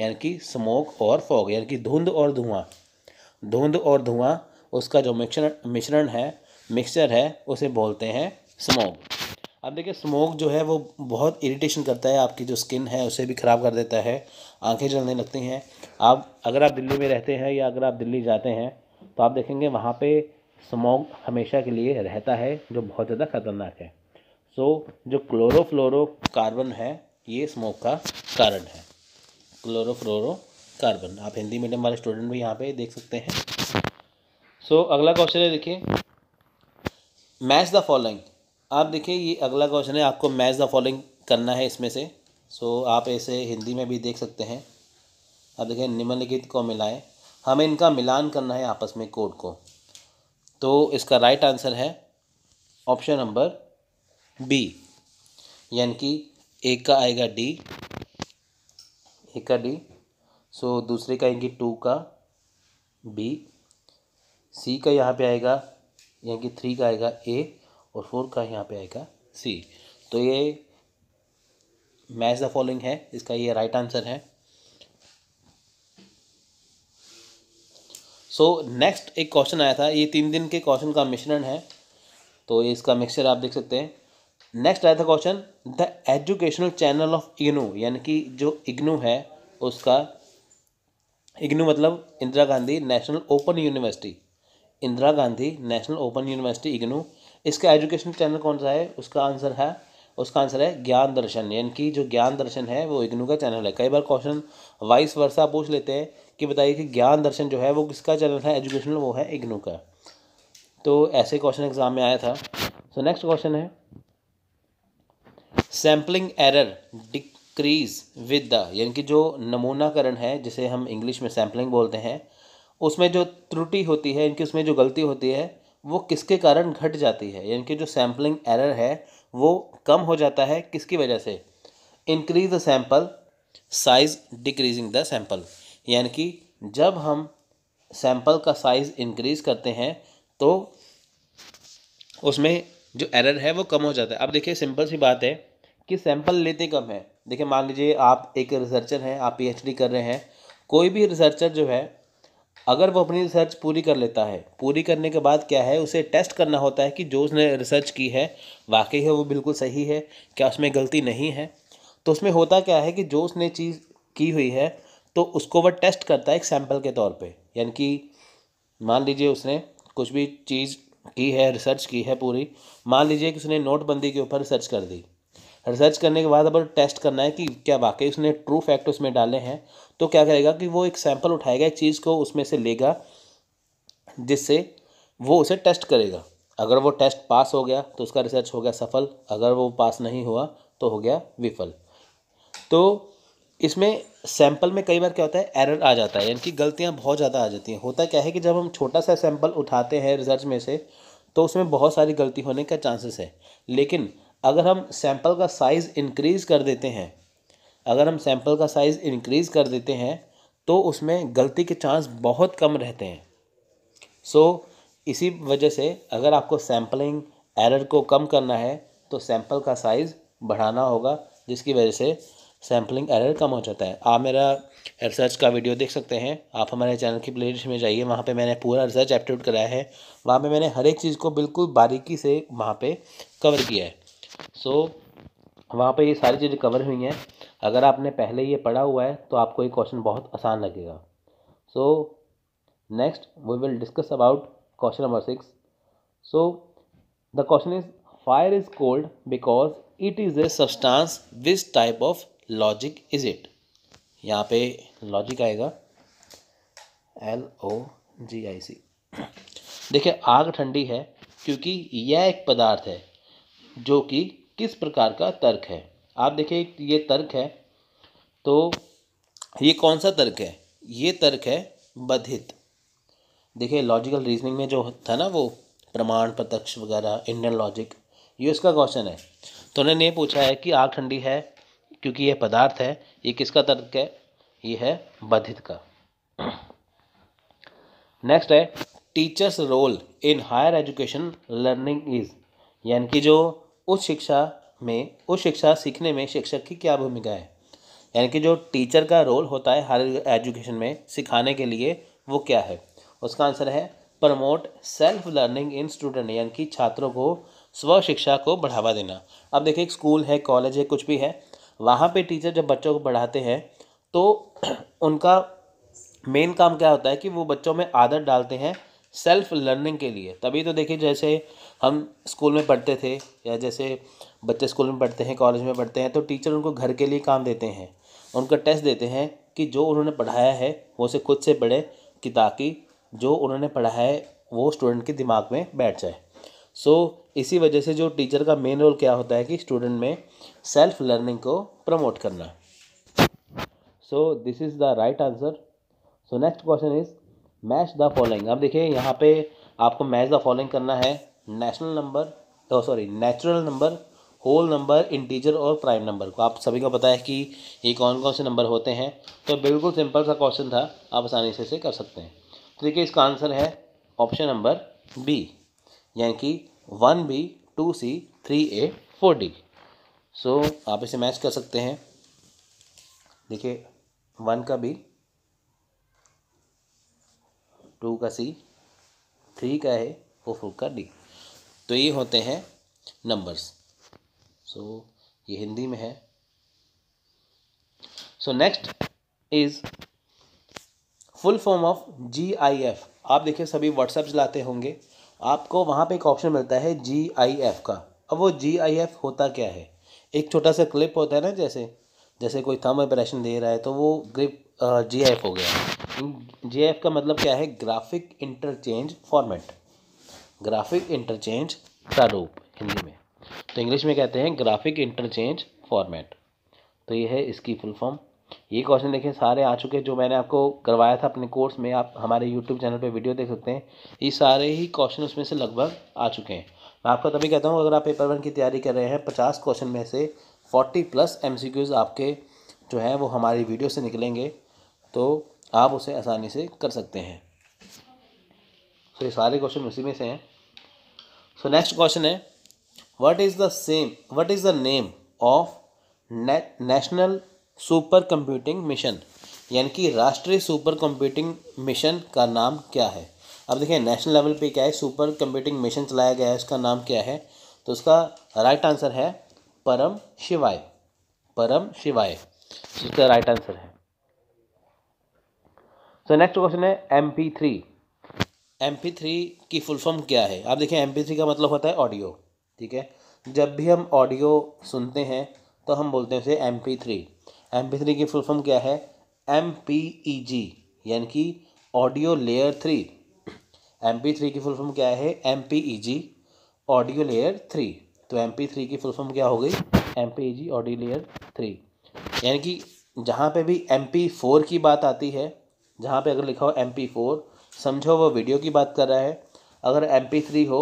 यानी कि स्मोक और फॉग यानी कि धुंध और धुआं धुंध और धुआं उसका जो मिश्रण मिश्रण है मिक्सचर है उसे बोलते हैं स्मोक अब देखिए स्मोक जो है वो बहुत इरिटेशन करता है आपकी जो स्किन है उसे भी ख़राब कर देता है आंखें जलने लगती हैं आप अगर आप दिल्ली में रहते हैं या अगर आप दिल्ली जाते हैं तो आप देखेंगे वहाँ पे स्मोक हमेशा के लिए रहता है जो बहुत ज़्यादा ख़तरनाक है सो so, जो क्लोरोफ्लोरो कार्बन है ये स्मोक का कारण है क्लोरोफ्लोरो कार्बन आप हिंदी मीडियम वाले स्टूडेंट भी यहाँ पर देख सकते हैं सो so, अगला क्वेश्चन है देखिए मैच द फॉलोइंग आप देखिए ये अगला क्वेश्चन है आपको मैच द फॉलोइंग करना है इसमें से सो आप ऐसे हिंदी में भी देख सकते हैं आप देखिए निम्नलिखित को मिलाएं हमें इनका मिलान करना है आपस में कोड को तो इसका राइट आंसर है ऑप्शन नंबर बी यानी कि एक का आएगा डी एक का डी सो दूसरे का आएगी टू का बी सी का यहाँ पे आएगा यानी कि थ्री का आएगा ए और फोर का यहाँ पे आएगा सी तो ये मैच द फॉलोइंग है इसका ये राइट right आंसर है सो so, नेक्स्ट एक क्वेश्चन आया था ये तीन दिन के क्वेश्चन का मिश्रण है तो इसका मिक्सचर आप देख सकते हैं नेक्स्ट आया था question the educational channel of IGNOU यानी कि जो इग्नू है उसका इग्नू मतलब Indira Gandhi national open university Indira Gandhi national open university IGNOU इसका एजुकेशन चैनल कौन सा है उसका आंसर है उसका आंसर है ज्ञान दर्शन यानी कि जो ज्ञान दर्शन है वो इग्नू का चैनल है कई बार क्वेश्चन वाइस वर्षा पूछ लेते हैं कि बताइए कि ज्ञान दर्शन जो है वो किसका चैनल है एजुकेशनल वो है इग्नू का तो ऐसे क्वेश्चन एग्जाम में आया था सो नेक्स्ट क्वेश्चन है sampling error decrease with the यानी कि जो नमूनाकरण है जिसे हम इंग्लिश में सैम्पलिंग बोलते हैं उसमें जो त्रुटि होती है इनकी उसमें जो गलती होती है वो किसके कारण घट जाती है यानी कि जो सैम्पलिंग एरर है वो कम हो जाता है किसकी वजह से increase the sample size decreasing the sample यानी कि जब हम सैम्पल का साइज़ इंक्रीज़ करते हैं तो उसमें जो एरर है वो कम हो जाता है अब देखिए सिंपल सी बात है कि सैंपल लेते कम है देखिए मान लीजिए आप एक रिसर्चर हैं आप पीएचडी कर रहे हैं कोई भी रिसर्चर जो है अगर वो अपनी रिसर्च पूरी कर लेता है पूरी करने के बाद क्या है उसे टेस्ट करना होता है कि जो उसने रिसर्च की है वाकई है वो बिल्कुल सही है क्या उसमें गलती नहीं है तो उसमें होता क्या है कि जो उसने चीज़ की हुई है तो उसको वह टेस्ट करता है एक सैम्पल के तौर पर यानी कि मान लीजिए उसने कुछ भी चीज़ की है रिसर्च की है पूरी मान लीजिए कि उसने नोटबंदी के ऊपर रिसर्च कर दी रिसर्च करने के बाद अब टेस्ट करना है कि क्या वाकई उसने ट्रू फैक्ट उसमें डाले हैं तो क्या करेगा कि वो एक सैंपल उठाएगा एक चीज़ को उसमें से लेगा जिससे वो उसे टेस्ट करेगा अगर वो टेस्ट पास हो गया तो उसका रिसर्च हो गया सफल अगर वो पास नहीं हुआ तो हो गया विफल तो इसमें सैंपल में कई बार क्या होता है एरर आ जाता है यानी कि गलतियाँ बहुत ज़्यादा आ जाती हैं होता क्या है कि जब हम छोटा सा सैंपल उठाते हैं रिसर्च में से तो उसमें बहुत सारी गलती होने का चांसेस है लेकिन अगर हम सैंपल का साइज़ इंक्रीज़ कर देते हैं अगर हम सैंपल का साइज़ इंक्रीज़ कर देते हैं तो उसमें गलती के चांस बहुत कम रहते हैं सो so, इसी वजह से अगर आपको सैम्पलिंग एरर को कम करना है तो सैंपल का साइज़ बढ़ाना होगा जिसकी वजह से सैम्पलिंग एरर कम हो जाता है आप मेरा रिसर्च का वीडियो देख सकते हैं आप हमारे चैनल की प्लेलिस्ट में जाइए वहाँ पे मैंने पूरा रिसर्च एप्टीट्यूड कराया है वहाँ पे मैंने हर एक चीज़ को बिल्कुल बारीकी से वहाँ पे कवर किया है सो so, वहाँ पे ये सारी चीज़ें कवर हुई हैं अगर आपने पहले ये पढ़ा हुआ है तो आपको ये क्वेश्चन बहुत आसान लगेगा so next we will discuss about question number six so the question is fire is cold because it is a substance which type of logic is it यहाँ पे लॉजिक आएगा एल ओ जी आई सी देखिए आग ठंडी है क्योंकि यह एक पदार्थ है जो कि किस प्रकार का तर्क है आप देखिए ये तर्क है तो ये कौन सा तर्क है ये तर्क है बधित देखिए लॉजिकल रीजनिंग में जो था ना वो प्रमाण प्रत्यक्ष वगैरह इंडियन लॉजिक ये उसका क्वेश्चन है तो उन्होंने ये पूछा है कि आग ठंडी है क्योंकि यह पदार्थ है ये किसका तर्क है ये है बधित का नेक्स्ट है teachers role in higher education learning is यानी कि जो उस शिक्षा में उस शिक्षा सीखने में शिक्षक की क्या भूमिका है यानी कि जो टीचर का रोल होता है हायर एजुकेशन में सिखाने के लिए वो क्या है उसका आंसर है promote self learning in student यानी कि छात्रों को स्व शिक्षा को बढ़ावा देना अब देखिए एक स्कूल है कॉलेज है कुछ भी है वहाँ पे टीचर जब बच्चों को पढ़ाते हैं तो उनका मेन काम क्या होता है कि वो बच्चों में आदत डालते हैं सेल्फ लर्निंग के लिए तभी तो देखिए जैसे हम स्कूल में पढ़ते थे या जैसे बच्चे स्कूल में पढ़ते हैं कॉलेज में पढ़ते हैं तो टीचर उनको घर के लिए काम देते हैं उनका टेस्ट देते हैं कि जो उन्होंने पढ़ाया है वो उसे खुद से पढ़े कि ताकि जो उन्होंने पढ़ाया है वो स्टूडेंट के दिमाग में बैठ जाए सो so, इसी वजह से जो टीचर का मेन रोल क्या होता है कि स्टूडेंट में सेल्फ लर्निंग को प्रमोट करना so this is the right answer so next question is match the following अब देखिए यहाँ पे आपको मैच द फॉलोइंग करना है national number sorry natural number whole number integer और प्राइम नंबर को आप सभी को पता है कि ये कौन कौन से नंबर होते हैं तो बिल्कुल सिंपल सा क्वेश्चन था आप आसानी से इसे कर सकते हैं तो देखिए इसका आंसर है ऑप्शन नंबर बी यानी कि one B two C three A four D so आप इसे मैच कर सकते हैं देखिए वन का बी टू का सी थ्री का है और फोर का डी तो ये होते हैं नंबर्स सो so, ये हिंदी में है so next is full form of G I F आप देखिए सभी व्हाट्सएप चलाते होंगे आपको वहाँ पे एक ऑप्शन मिलता है जी आई एफ का अब वो जी आई एफ होता क्या है एक छोटा सा क्लिप होता है ना जैसे जैसे कोई थम ऑपरेशन दे रहा है तो वो ग्रिप जी आई एफ हो गया जी आई एफ का मतलब क्या है graphic interchange format graphic interchange प्रारूप हिंदी में तो इंग्लिश में कहते हैं ग्राफिक इंटरचेंज फॉर्मेट तो ये है इसकी फुल फॉर्म ये क्वेश्चन देखें सारे आ चुके हैं जो मैंने आपको करवाया था अपने कोर्स में आप हमारे यूट्यूब चैनल पे वीडियो देख सकते हैं ये सारे ही क्वेश्चन उसमें से लगभग आ चुके हैं मैं आपको तभी कहता हूँ अगर आप पेपर वन की तैयारी कर रहे हैं पचास क्वेश्चन में से फोर्टी प्लस एम आपके जो हैं वो हमारी वीडियो से निकलेंगे तो आप उसे आसानी से कर सकते हैं सो तो ये सारे क्वेश्चन उसी में से हैं सो नेक्स्ट क्वेश्चन है what is the same what is the name of national supercomputing mission यानी कि राष्ट्रीय सुपर कंप्यूटिंग मिशन का नाम क्या है अब देखिए नेशनल लेवल पे क्या है सुपर कंप्यूटिंग मिशन चलाया गया है उसका नाम क्या है तो उसका राइट आंसर है परम शिवाय परम शिवाय इसका राइट आंसर है सो नेक्स्ट क्वेश्चन है M P three M P three की फुल फॉर्म क्या है आप देखें एम पी थ्री का मतलब होता है ऑडियो ठीक है जब भी हम ऑडियो सुनते हैं तो हम बोलते हैं उसे M P three M P three की फुल फॉर्म क्या है एम पी ई जी यानी कि audio layer three M P three की फुल फॉर्म क्या है M P E G audio layer three तो एम पी थ्री की फुल फॉर्म क्या हो गई M P E G audio layer three यानी कि जहाँ पे भी एम पी फोर की बात आती है जहाँ पे अगर लिखा हो एम पी फोर समझो वो वीडियो की बात कर रहा है अगर एम पी थ्री हो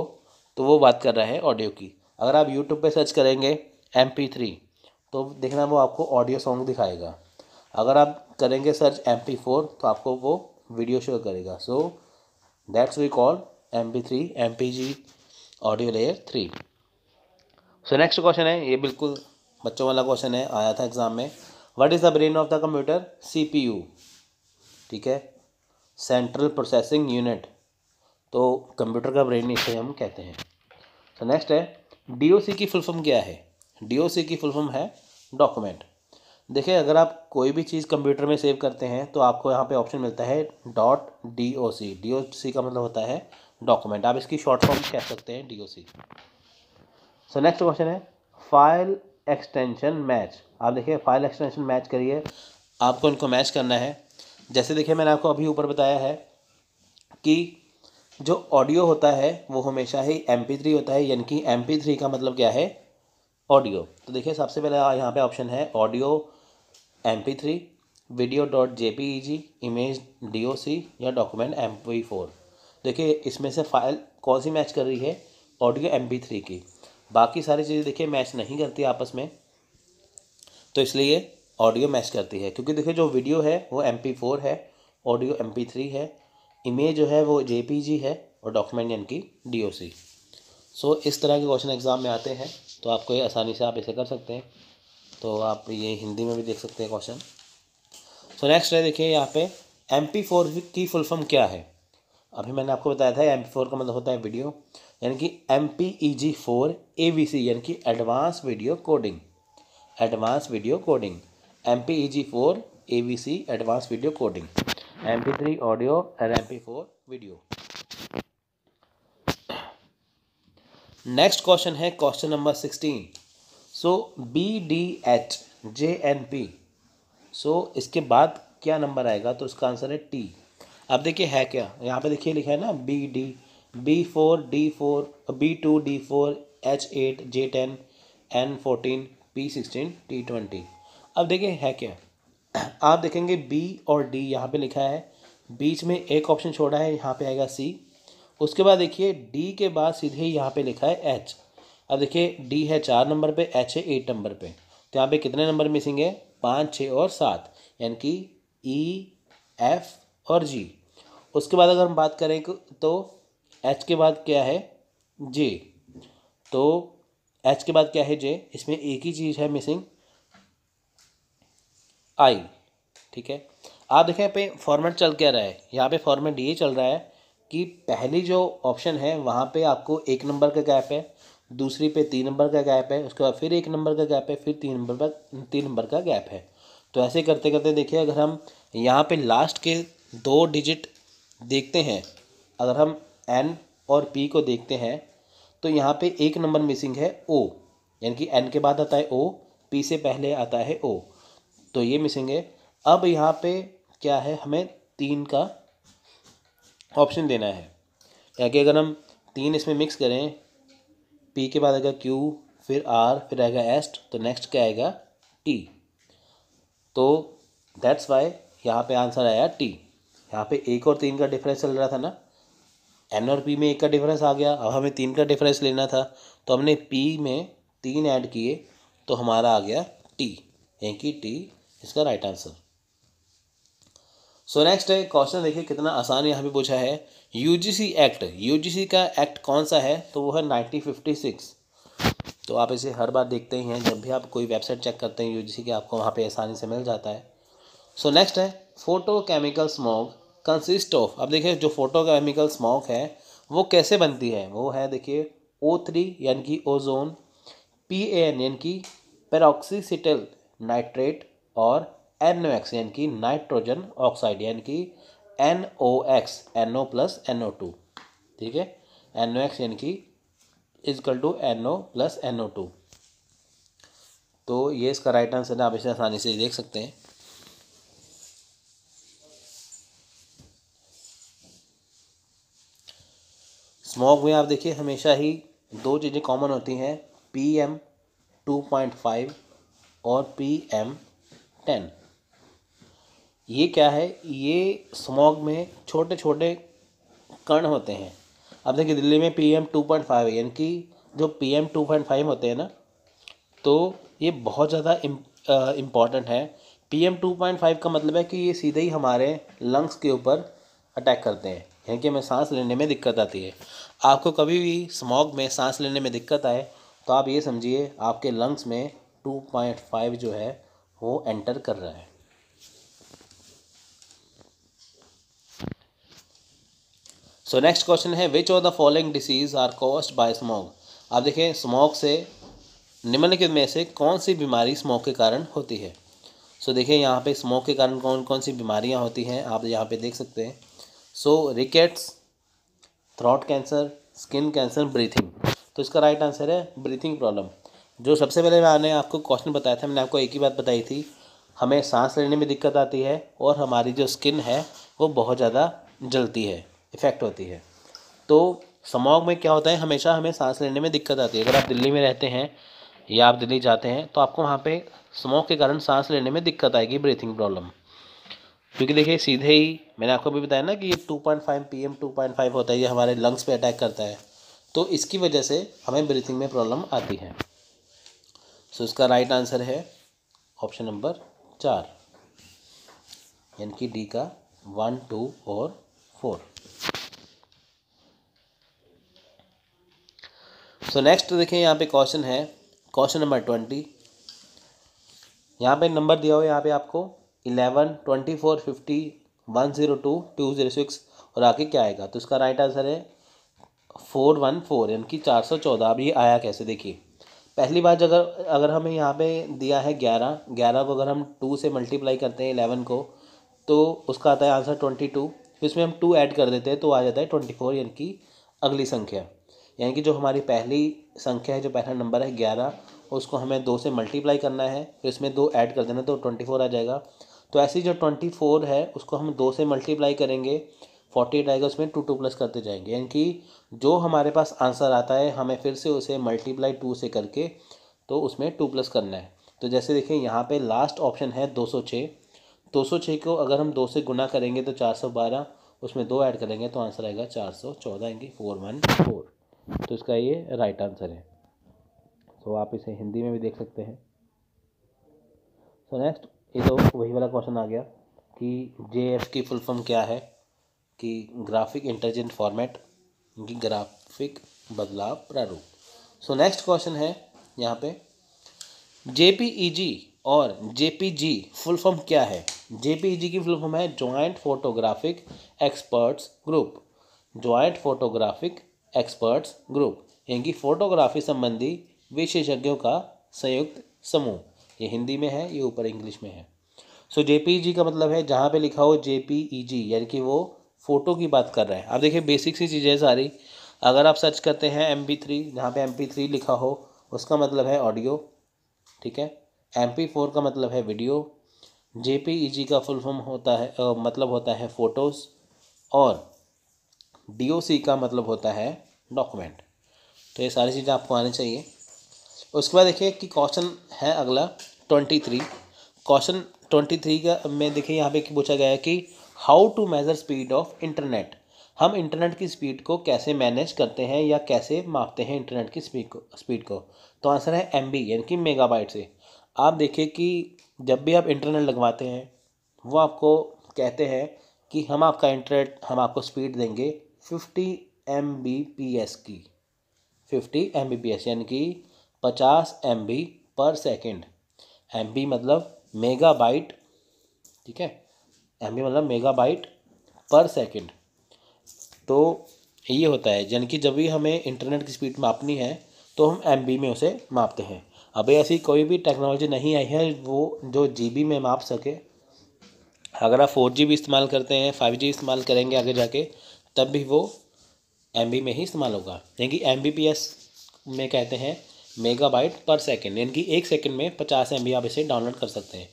तो वो बात कर रहा है ऑडियो की अगर आप यूट्यूब पे सर्च करेंगे एम पी थ्री तो देखना वो आपको ऑडियो सॉन्ग दिखाएगा अगर आप करेंगे सर्च एम पी फोर तो आपको वो वीडियो शो करेगा so that's we call M P three M P G audio layer three so next question है ये बिल्कुल बच्चों वाला क्वेश्चन है आया था एग्ज़ाम में what is the brain of the computer C P U ठीक है सेंट्रल प्रोसेसिंग यूनिट तो कंप्यूटर का ब्रेन इसे हम कहते हैं तो नेक्स्ट है डीओसी की फुल फॉर्म क्या है डीओसी की फुल फॉर्म है डॉक्यूमेंट देखिए अगर आप कोई भी चीज़ कंप्यूटर में सेव करते हैं तो आपको यहाँ पे ऑप्शन मिलता है dot D O C D O C का मतलब होता है डॉक्यूमेंट आप इसकी शॉर्ट फॉर्म कह सकते हैं D O C so next question है फाइल एक्सटेंशन मैच आप देखिए फाइल एक्सटेंशन मैच करिए आपको इनको मैच करना है जैसे देखिए मैंने आपको अभी ऊपर बताया है कि जो ऑडियो होता है वो हमेशा ही एम थ्री होता है यानी कि एम थ्री का मतलब क्या है ऑडियो तो देखिए सबसे पहले यहाँ पे ऑप्शन है audio M P three video dot J P E G image D O C या डॉक्यूमेंट एम पी फोर देखिए इसमें से फाइल कौन सी मैच कर रही है ऑडियो एम पी थ्री की बाकी सारी चीज़ें देखिए मैच नहीं करती आपस में तो इसलिए ऑडियो मैच करती है क्योंकि देखिए जो वीडियो है वो एम फोर है ऑडियो एम थ्री है इमेज जो है वो जे है और डॉक्यूमेंट यानी कि डी ओ सी सो इस तरह के क्वेश्चन एग्ज़ाम में आते हैं तो आपको ये आसानी से आप इसे कर सकते हैं तो आप ये हिंदी में भी देख सकते हैं क्वेश्चन सो नेक्स्ट है देखिए यहाँ पे एम पी फोर की फुल फॉर्म क्या है अभी मैंने आपको बताया था एम पी फोर का मतलब होता है वीडियो यानी कि M P E G four A V C यानी कि advance video coding advance video coding M P E G four A V C advance video coding M P three audio and M P four video next question है question number sixteen so B D H J N P so इसके बाद क्या number आएगा तो इसका answer है T अब देखिए है क्या यहाँ पे देखिए लिखा है ना B D B four D four B two D four H eight J ten N fourteen P sixteen T twenty अब देखिए है क्या आप देखेंगे बी और डी यहाँ पे लिखा है बीच में एक ऑप्शन छोड़ा है यहाँ पे आएगा सी उसके बाद देखिए डी के बाद सीधे यहाँ पे लिखा है एच अब देखिए डी है चार नंबर पे एच है एट नंबर पे तो यहाँ पे कितने नंबर मिसिंग है पाँच छः और सात यानी कि ई e, एफ और जी उसके बाद अगर हम बात करें तो एच के बाद क्या है जे तो एच के बाद क्या है जे इसमें एक ही चीज़ है मिसिंग आई ठीक है आप देखें यहाँ पे फॉर्मेट चल क्या रहा है यहाँ पे फॉर्मेट ये चल रहा है कि पहली जो ऑप्शन है वहाँ पे आपको एक नंबर का गैप है दूसरी पे तीन नंबर का गैप है उसके बाद फिर एक नंबर का गैप है फिर तीन नंबर पर तीन नंबर का गैप है तो ऐसे करते करते देखिए अगर हम यहाँ पे लास्ट के दो डिजिट देखते हैं अगर हम एन और पी को देखते हैं तो यहाँ पे एक नंबर मिसिंग है ओ यानी कि एन के बाद आता है ओ पी से पहले आता है ओ तो ये मिसिंग है अब यहाँ पे क्या है हमें तीन का ऑप्शन देना है या कि अगर हम तीन इसमें मिक्स करें पी के बाद आएगा क्यू फिर आर फिर आएगा एस्ट तो नेक्स्ट क्या आएगा टी तो दैट्स वाई यहाँ पे आंसर आया टी यहाँ पे एक और तीन का डिफरेंस चल रहा था ना एन और पी में एक का डिफरेंस आ गया अब हमें तीन का डिफरेंस लेना था तो हमने पी में तीन ऐड किए तो हमारा आ गया टी यानी कि टी इसका राइट आंसर सो नेक्स्ट है क्वेश्चन देखिए कितना आसान यहाँ पे पूछा है यूजीसी एक्ट यूजीसी का एक्ट कौन सा है तो वो है सिक्स तो आप इसे हर बार देखते ही हैं जब भी आप कोई वेबसाइट चेक करते हैं यूजीसी के आपको वहाँ पे आसानी से मिल जाता है सो so, नेक्स्ट है फोटोकेमिकल स्मॉग कंसिस्ट ऑफ अब देखिए जो फोटोकेमिकल स्मॉग है वो कैसे बनती है वो है देखिए ओ थ्री यानी कि ओजोन पी एन यानि कि पेरोक्सीसिटल नाइट्रेट और एन ओ एक्स यानी कि नाइट्रोजन ऑक्साइड यानी कि N O X N O plus N O two ठीक है एन ओ एक्स यानी कि is equal to N O plus N O two तो ये इसका राइट आंसर है आप इसे आसानी से देख सकते हैं स्मॉग में आप देखिए हमेशा ही दो चीज़ें कॉमन होती हैं P M two point five और पी एम टेन ये क्या है ये स्मॉग में छोटे छोटे कण होते हैं अब देखिए दिल्ली में P M two point five यानी कि जो P M two point five होते हैं ना तो ये बहुत ज़्यादा इम्पॉर्टेंट है P M two point five का मतलब है कि ये सीधे ही हमारे लंग्स के ऊपर अटैक करते हैं यानी कि हमें सांस लेने में दिक्कत आती है आपको कभी भी स्मॉग में सांस लेने में दिक्कत आए तो आप ये समझिए आपके लंग्स में टू पॉइंट फाइव जो है वो एंटर कर रहा है सो नेक्स्ट क्वेश्चन है which of the following diseases are caused by smog आप देखें स्मॉग से निम्नलिखित में से कौन सी बीमारी स्मोक के कारण होती है सो so, देखिए यहाँ पे स्मोक के कारण कौन कौन सी बीमारियाँ होती हैं आप यहाँ पे देख सकते हैं so rickets throat cancer skin cancer breathing तो इसका राइट आंसर है ब्रीथिंग प्रॉब्लम जो सबसे पहले मैंने आपको क्वेश्चन बताया था मैंने आपको एक ही बात बताई थी हमें सांस लेने में दिक्कत आती है और हमारी जो स्किन है वो बहुत ज़्यादा जलती है इफ़ेक्ट होती है तो स्मॉग में क्या होता है हमेशा हमें सांस लेने में दिक्कत आती है अगर आप दिल्ली में रहते हैं या आप दिल्ली जाते हैं तो आपको वहाँ पे स्मोक के कारण सांस लेने में दिक्कत आएगी ब्रीथिंग प्रॉब्लम क्योंकि देखिए सीधे ही मैंने आपको भी बताया ना कि ये two point five P M two point five होता है ये हमारे लंग्स पे अटैक करता है तो इसकी वजह से हमें ब्रीथिंग में प्रॉब्लम आती है सो इसका राइट आंसर है ऑप्शन नंबर चार यानी कि डी का वन टू और फोर सो नेक्स्ट देखें यहाँ पे क्वेश्चन है क्वेश्चन नंबर ट्वेंटी यहाँ पे नंबर दिया हुआ है यहाँ पे आपको eleven twenty four fifty one zero two two zero six और आगे क्या आएगा तो इसका राइट आंसर है फोर वन फोर यानी कि चार सौ चौदह अब ये आया कैसे देखिए पहली बार अगर अगर हमें यहाँ पे दिया है ग्यारह ग्यारह को अगर हम टू से मल्टीप्लाई करते हैं इलेवन को तो उसका आता है आंसर ट्वेंटी टू इसमें हम टू ऐड कर देते हैं तो आ जाता है ट्वेंटी फोर यानी कि अगली संख्या यानी कि जो हमारी पहली संख्या है जो पहला नंबर है ग्यारह उसको हमें दो से मल्टीप्लाई करना है फिर तो इसमें दो ऐड कर देना तो ट्वेंटी फोर आ जाएगा तो ऐसी जो ट्वेंटी फोर है उसको हम दो से मल्टीप्लाई करेंगे फोर्टी एट आएगा उसमें टू टू प्लस करते जाएंगे यानी कि जो हमारे पास आंसर आता है हमें फिर से उसे मल्टीप्लाई टू से करके तो उसमें टू प्लस करना है तो जैसे देखिए यहाँ पे लास्ट ऑप्शन है दो सौ छः दो सौ छः को अगर हम दो से गुना करेंगे तो चार सौ बारह उसमें दो ऐड करेंगे तो आंसर आएगा चार सौ चौदह यानी फोर वन फोर तो इसका ये राइट आंसर है तो आप इसे हिंदी में भी देख सकते हैं सो नेक्स्ट ये तो वही वाला क्वेश्चन आ गया कि जे एफ की फुल फॉर्म क्या है कि ग्राफिक इंटेलिजेंट फॉर्मेट इनकी ग्राफिक बदलाव प्रारूप सो नेक्स्ट क्वेश्चन है यहाँ पे जेपीईजी e और जेपीजी फुल फॉर्म क्या है जेपीईजी e की फुल फॉर्म है joint photographic experts group joint photographic experts group यानी कि फोटोग्राफी संबंधी विशेषज्ञों का संयुक्त समूह ये हिंदी में है ये ऊपर इंग्लिश में है सो so, जेपीईजी e का मतलब है जहाँ पे लिखा हो जे यानी कि वो फ़ोटो की बात कर रहे हैं आप देखिए बेसिक सी चीज़ें सारी अगर आप सर्च करते हैं एम पी थ्री जहाँ पर एम पी थ्री लिखा हो उसका मतलब है ऑडियो ठीक है एम पी फोर का मतलब है वीडियो जे पी ई जी का फुल फॉर्म होता है आ, मतलब होता है फ़ोटोज़ और डी ओ सी का मतलब होता है डॉक्यूमेंट तो ये सारी चीज़ें आपको आनी चाहिए उसके बाद देखिए कि क्वेश्चन है अगला twenty three question twenty three का में देखिए यहाँ पे पूछा गया है कि how to measure speed of internet हम इंटरनेट की स्पीड को कैसे मैनेज करते हैं या कैसे मापते हैं इंटरनेट की स्पीड को स्पीड को तो आंसर है एम बी यानी कि मेगाबाइट से आप देखिए कि जब भी आप इंटरनेट लगवाते हैं वो आपको कहते हैं कि हम आपका इंटरनेट हम आपको स्पीड देंगे fifty M B P S की fifty M B P S यानी कि पचास M B per second M B मतलब मेगाबाइट ठीक है एम मतलब मेगाबाइट पर सेकंड तो ये होता है यानी कि जब भी हमें इंटरनेट की स्पीड मापनी है तो हम एम में उसे मापते हैं अभी ऐसी कोई भी टेक्नोलॉजी नहीं आई है वो जो जी में माप सके अगर आप फोर जी भी इस्तेमाल करते हैं फाइव जी इस्तेमाल करेंगे आगे जाके तब भी वो एम में ही इस्तेमाल होगा यानी कि एम में कहते हैं मेगाबाइट पर सेकेंड यानी कि एक सेकेंड में पचास एम आप इसे डाउनलोड कर सकते हैं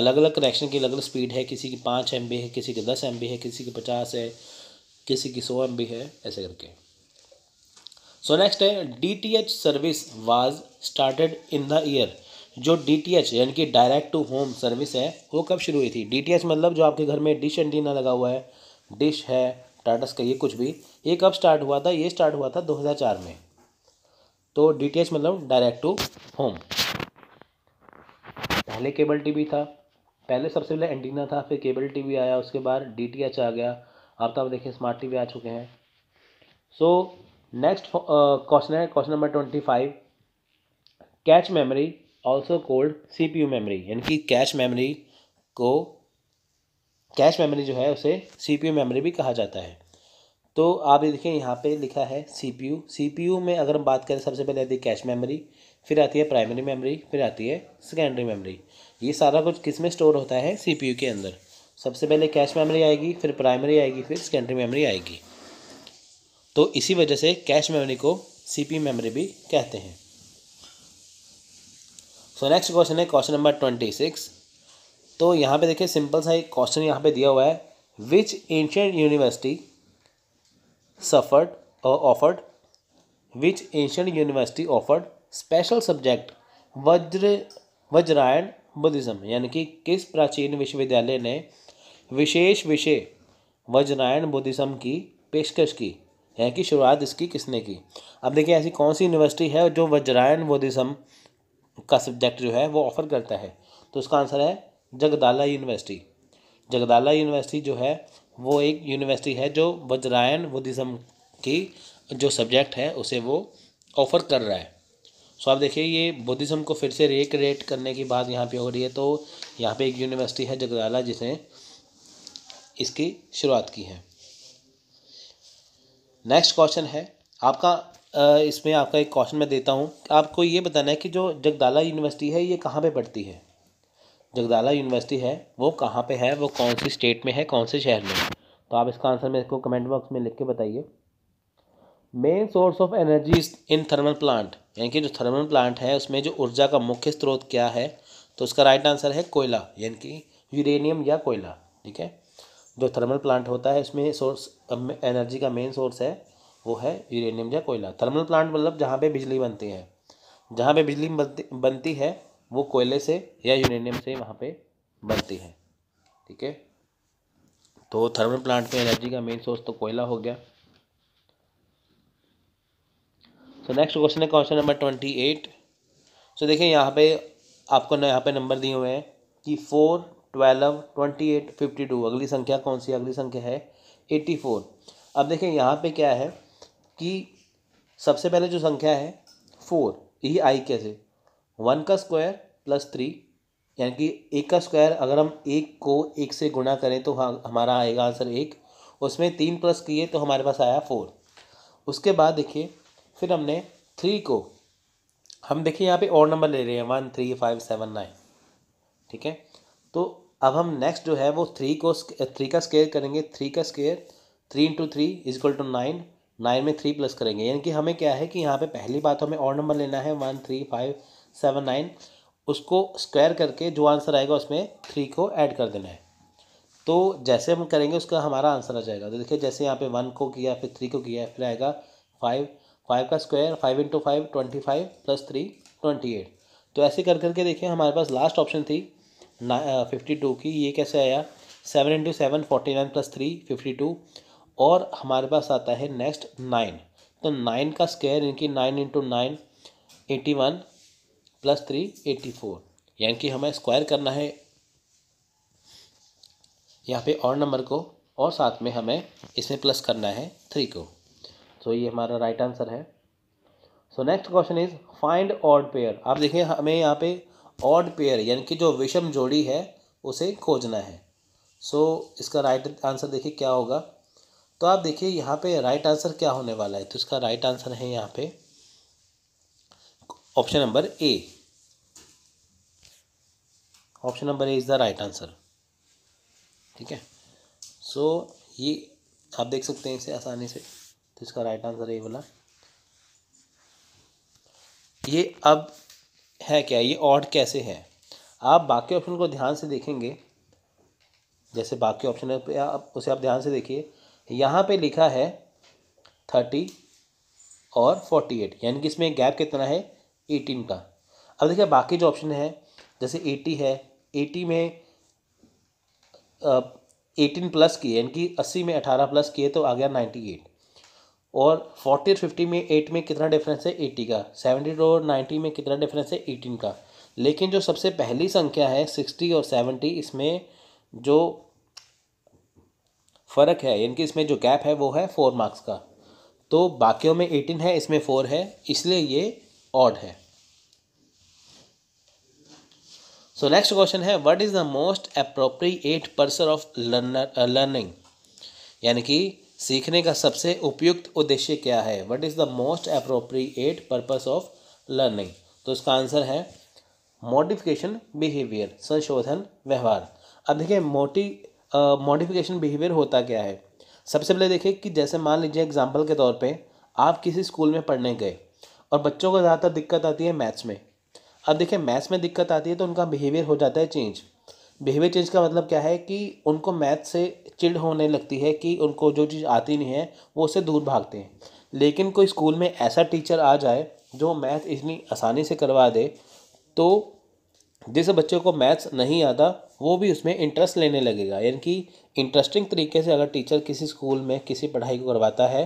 अलग अलग कनेक्शन की अलग अलग स्पीड है किसी की पाँच एम है किसी की दस एम है किसी की पचास है किसी की सौ एम है ऐसे करके सो नेक्स्ट है D T H service was started in the year जो डी टी एच यानी कि डायरेक्ट टू होम सर्विस है वो कब शुरू हुई थी डी टी एच मतलब जो आपके घर में डिश एंटीना लगा हुआ है डिश है टाटस का ये कुछ भी ये कब स्टार्ट हुआ था ये स्टार्ट हुआ था 2004 में तो डी टी एच मतलब डायरेक्ट टू होम पहले केबल टीवी था पहले सबसे पहले एंटीना था फिर केबल टीवी आया उसके बाद डीटीएच आ गया अब तो आप देखिए स्मार्ट टीवी आ चुके हैं सो नेक्स्ट क्वेश्चन है question number twenty five cache memory also called C P U memory यानी कि कैच मेमोरी को कैश मेमोरी जो है उसे सी पी यू मेमोरी भी कहा जाता है तो आप ये देखिए यहाँ पे लिखा है सीपीयू सीपीयू में अगर हम बात करें सबसे पहले आती है कैश मेमोरी फिर आती है प्राइमरी मेमोरी फिर आती है सेकेंडरी मेमोरी ये सारा कुछ किस में स्टोर होता है सीपीयू के अंदर सबसे पहले कैश मेमोरी आएगी फिर प्राइमरी आएगी फिर सेकेंडरी मेमोरी आएगी तो इसी वजह से कैश मेमोरी को सी मेमोरी भी कहते हैं सो नेक्स्ट क्वेश्चन है क्वेश्चन नंबर ट्वेंटी सिक्स तो यहाँ पर देखिए सिंपल सा एक क्वेश्चन यहाँ पर दिया हुआ है which ancient university suffered or uh, offered which ancient university offered special subject वज्र वज्रायण बुद्धिज्म यानी कि किस प्राचीन विश्वविद्यालय ने विशेष विषय वज्रायण बुद्धिज्म की पेशकश की है कि शुरुआत इसकी किसने की अब देखिए ऐसी कौन सी यूनिवर्सिटी है जो वज्रायण बुद्धिज्म का सब्जेक्ट जो है वो ऑफर करता है तो उसका आंसर है जगदाला यूनिवर्सिटी जगदाला यूनिवर्सिटी जो है वो एक यूनिवर्सिटी है जो वज्रायन बुद्धिज़्म की जो सब्जेक्ट है उसे वो ऑफ़र कर रहा है सो आप देखिए ये बुद्धिज़्म को फिर से रिक्रिएट करने की बात यहाँ पे हो रही है तो यहाँ पे एक यूनिवर्सिटी है जगदाला जिसने इसकी शुरुआत की है नेक्स्ट क्वेश्चन है आपका इसमें आपका एक क्वेश्चन मैं देता हूँ आपको ये बताना है कि जो जगदाला यूनिवर्सिटी है ये कहाँ पे पड़ती है जगदाला यूनिवर्सिटी है वो कहाँ पे है वो कौन सी स्टेट में है कौन से शहर में तो आप इसका आंसर मेरे को कमेंट बॉक्स में लिख के बताइए main source of energy in thermal plant यानी कि जो थर्मल प्लांट है उसमें जो ऊर्जा का मुख्य स्रोत क्या है तो उसका राइट आंसर है कोयला यानी कि यूरेनियम या कोयला ठीक है जो थर्मल प्लांट होता है उसमें सोर्स एनर्जी का मेन सोर्स है वो है यूरेनियम या कोयला थर्मल प्लांट मतलब जहाँ पे बिजली बनती है जहाँ पे बिजली बनती है वो कोयले से या यूरेनियम से वहाँ पे बनती है ठीक है तो थर्मल प्लांट में एनर्जी का मेन सोर्स तो कोयला हो गया सो नेक्स्ट क्वेश्चन है question number twenty eight so देखिए यहाँ पे आपको यहाँ पे नंबर दिए हुए हैं कि four twelve twenty eight fifty two अगली संख्या कौन सी अगली संख्या है एट्टी फोर अब देखिए यहाँ पे क्या है कि सबसे पहले जो संख्या है फोर यही आई कैसे वन का स्क्वायर प्लस थ्री यानी कि एक का स्क्वायर अगर हम एक को एक से गुणा करें तो हाँ हमारा आएगा आंसर एक उसमें तीन प्लस किए तो हमारे पास आया फोर उसके बाद देखिए फिर हमने थ्री को हम देखिए यहाँ पे और नंबर ले रहे हैं one three five seven nine ठीक है तो अब हम नेक्स्ट जो है वो थ्री को थ्री का स्केयर करेंगे थ्री का square three into three is equal to nine nine में थ्री प्लस करेंगे यानी कि हमें क्या है कि यहाँ पे पहली बात हमें और नंबर लेना है one three five seven nine उसको स्क्वायर करके जो आंसर आएगा उसमें थ्री को ऐड कर देना है तो जैसे हम करेंगे उसका हमारा आंसर आ जाएगा तो देखिए जैसे यहाँ पे वन को किया फिर थ्री को किया फिर आएगा फाइव फाइव का square five into five twenty five plus three twenty eight तो ऐसे कर करके देखिए हमारे पास लास्ट ऑप्शन थी फिफ्टी टू की ये कैसे आया seven into seven forty nine plus three fifty two और हमारे पास आता है नेक्स्ट नाइन तो नाइन का स्क्वायर इनकी nine into nine eighty one plus three eighty four यानी कि हमें स्क्वायर करना है यहाँ पे और नंबर को और साथ में हमें इसमें प्लस करना है थ्री को तो ये हमारा राइट आंसर है so next question is find odd pair आप देखिए हमें यहाँ पे ऑड पेयर यानी कि जो विषम जोड़ी है उसे खोजना है सो so, इसका राइट right आंसर देखिए क्या होगा तो आप देखिए यहाँ पे राइट right आंसर क्या होने वाला है तो इसका राइट right आंसर है यहाँ पे option number A option number A is the right answer ठीक है सो ये आप देख सकते हैं इसे आसानी से तो इसका राइट आंसर ए वाला ये अब है क्या ये ऑड कैसे है आप बाकी ऑप्शन को ध्यान से देखेंगे जैसे बाकी ऑप्शन है आप उसे आप ध्यान से देखिए यहाँ पे लिखा है थर्टी और फोर्टी एट यानी कि इसमें गैप कितना है एटीन का अब देखिए बाकी जो ऑप्शन है जैसे एटी है एटी में एटीन प्लस किए यानी कि अस्सी में अठारह प्लस किए तो आ गया नाइन्टी एट और फोर्टी और फिफ्टी में एट में कितना डिफरेंस है एटी का सेवेंटी और नाइन्टी में कितना डिफरेंस है एटीन का लेकिन जो सबसे पहली संख्या है सिक्सटी और सेवेंटी इसमें जो फ़र्क है यानी कि इसमें जो गैप है वो है फोर मार्क्स का तो बाकियों में एटीन है इसमें फ़ोर है इसलिए ये ऑड है सो नेक्स्ट क्वेश्चन है what is the most appropriate person of learner learning यानी कि सीखने का सबसे उपयुक्त उद्देश्य क्या है what is the most appropriate purpose of learning तो इसका आंसर है मॉडिफिकेशन बिहेवियर संशोधन व्यवहार अब देखिए मोटी मॉडिफिकेशन बिहेवियर होता क्या है सबसे पहले देखिए कि जैसे मान लीजिए एग्जाम्पल के तौर पर आप किसी स्कूल में पढ़ने गए और बच्चों को ज़्यादातर दिक्कत आती है मैथ्स में अब देखिए मैथ्स में दिक्कत आती है तो उनका बिहेवियर हो जाता है चेंज बिहेवियर चेंज का मतलब क्या है कि उनको मैथ से चिड़ होने लगती है कि उनको जो चीज़ आती नहीं है वो उसे दूर भागते हैं लेकिन कोई स्कूल में ऐसा टीचर आ जाए जो मैथ इतनी आसानी से करवा दे तो जिस बच्चे को मैथ्स नहीं आता वो भी उसमें इंटरेस्ट लेने लगेगा यानी कि इंटरेस्टिंग तरीके से अगर टीचर किसी स्कूल में किसी पढ़ाई को करवाता है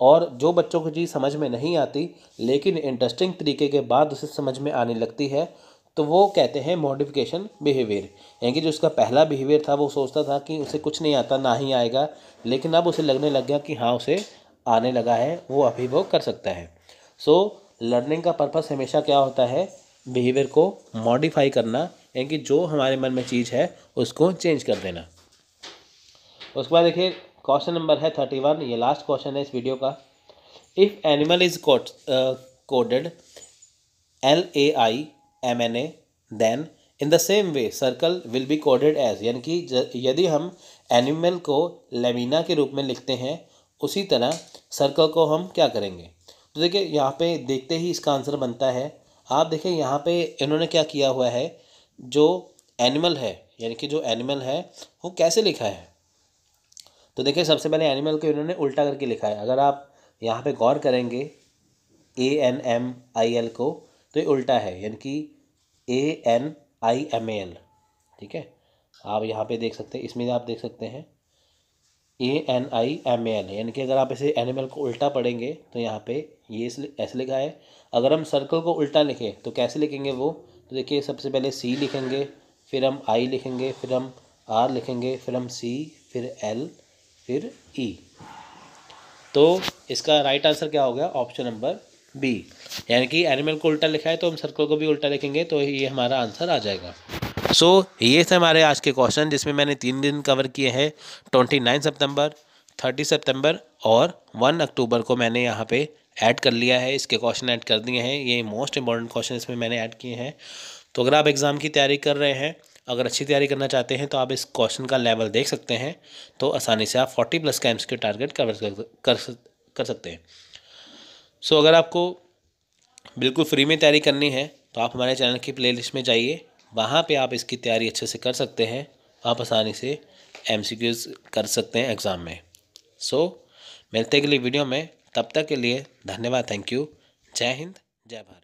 और जो बच्चों को चीज़ समझ में नहीं आती लेकिन इंटरेस्टिंग तरीके के बाद उसे समझ में आने लगती है तो वो कहते हैं मॉडिफिकेशन बिहेवियर यानी कि जो उसका पहला बिहेवियर था वो सोचता था कि उसे कुछ नहीं आता ना ही आएगा लेकिन अब उसे लगने लग गया कि हाँ उसे आने लगा है वो अभी वो कर सकता है सो so, लर्निंग का पर्पस हमेशा क्या होता है बिहेवियर को मॉडिफाई करना यानी कि जो हमारे मन में चीज़ है उसको चेंज कर देना उसके बाद देखिए क्वेश्चन नंबर है थर्टी वन ये लास्ट क्वेश्चन है इस वीडियो का if animal is coded L A I M N A then in the same way circle will be coded as यानी कि यदि हम एनिमल को लेमिना के रूप में लिखते हैं उसी तरह सर्कल को हम क्या करेंगे तो देखिए यहाँ पे देखते ही इसका आंसर बनता है आप देखें यहाँ पे इन्होंने क्या किया हुआ है जो एनिमल है यानी कि जो एनिमल है वो कैसे लिखा है तो देखिए सबसे पहले एनिमल को इन्होंने उल्टा करके लिखा है अगर आप यहाँ पे गौर करेंगे A N M I L को तो ये उल्टा है यानी कि A N I M L ठीक है आप यहाँ पे देख सकते हैं इसमें आप देख सकते हैं A N I M L यानी कि अगर आप इसे एनिमल को उल्टा पढ़ेंगे तो यहाँ पे ये ऐसे लिखा है अगर हम सर्कल को उल्टा लिखें तो कैसे लिखेंगे वो तो देखिए सबसे पहले सी लिखेंगे फिर हम आई लिखेंगे फिर हम आर लिखेंगे फिर हम सी फिर एल फिर ई e. तो इसका राइट आंसर क्या हो गया ऑप्शन नंबर बी यानी कि एनिमल को उल्टा लिखा है तो हम सर्कल को भी उल्टा लिखेंगे तो ये हमारा आंसर आ जाएगा सो so, ये थे हमारे आज के क्वेश्चन जिसमें मैंने तीन दिन कवर किए हैं ट्वेंटी नाइन सितम्बर थर्टी सितम्बर और वन अक्टूबर को मैंने यहाँ पे ऐड कर लिया है इसके क्वेश्चन ऐड कर दिए हैं ये मोस्ट इंपॉर्टेंट क्वेश्चन इसमें मैंने ऐड किए हैं तो अगर आप एग्ज़ाम की तैयारी कर रहे हैं अगर अच्छी तैयारी करना चाहते हैं तो आप इस क्वेश्चन का लेवल देख सकते हैं तो आसानी से आप फोर्टी प्लस का एम्स के टारगेट कवर कर कर सकते हैं सो अगर आपको बिल्कुल फ्री में तैयारी करनी है तो आप हमारे चैनल की प्ले में जाइए वहाँ पर आप इसकी तैयारी अच्छे से कर सकते हैं आप आसानी से एम कर सकते हैं एग्ज़ाम में सो so, मिलते अगली वीडियो में तब तक के लिए धन्यवाद थैंक यू जय हिंद जय भारत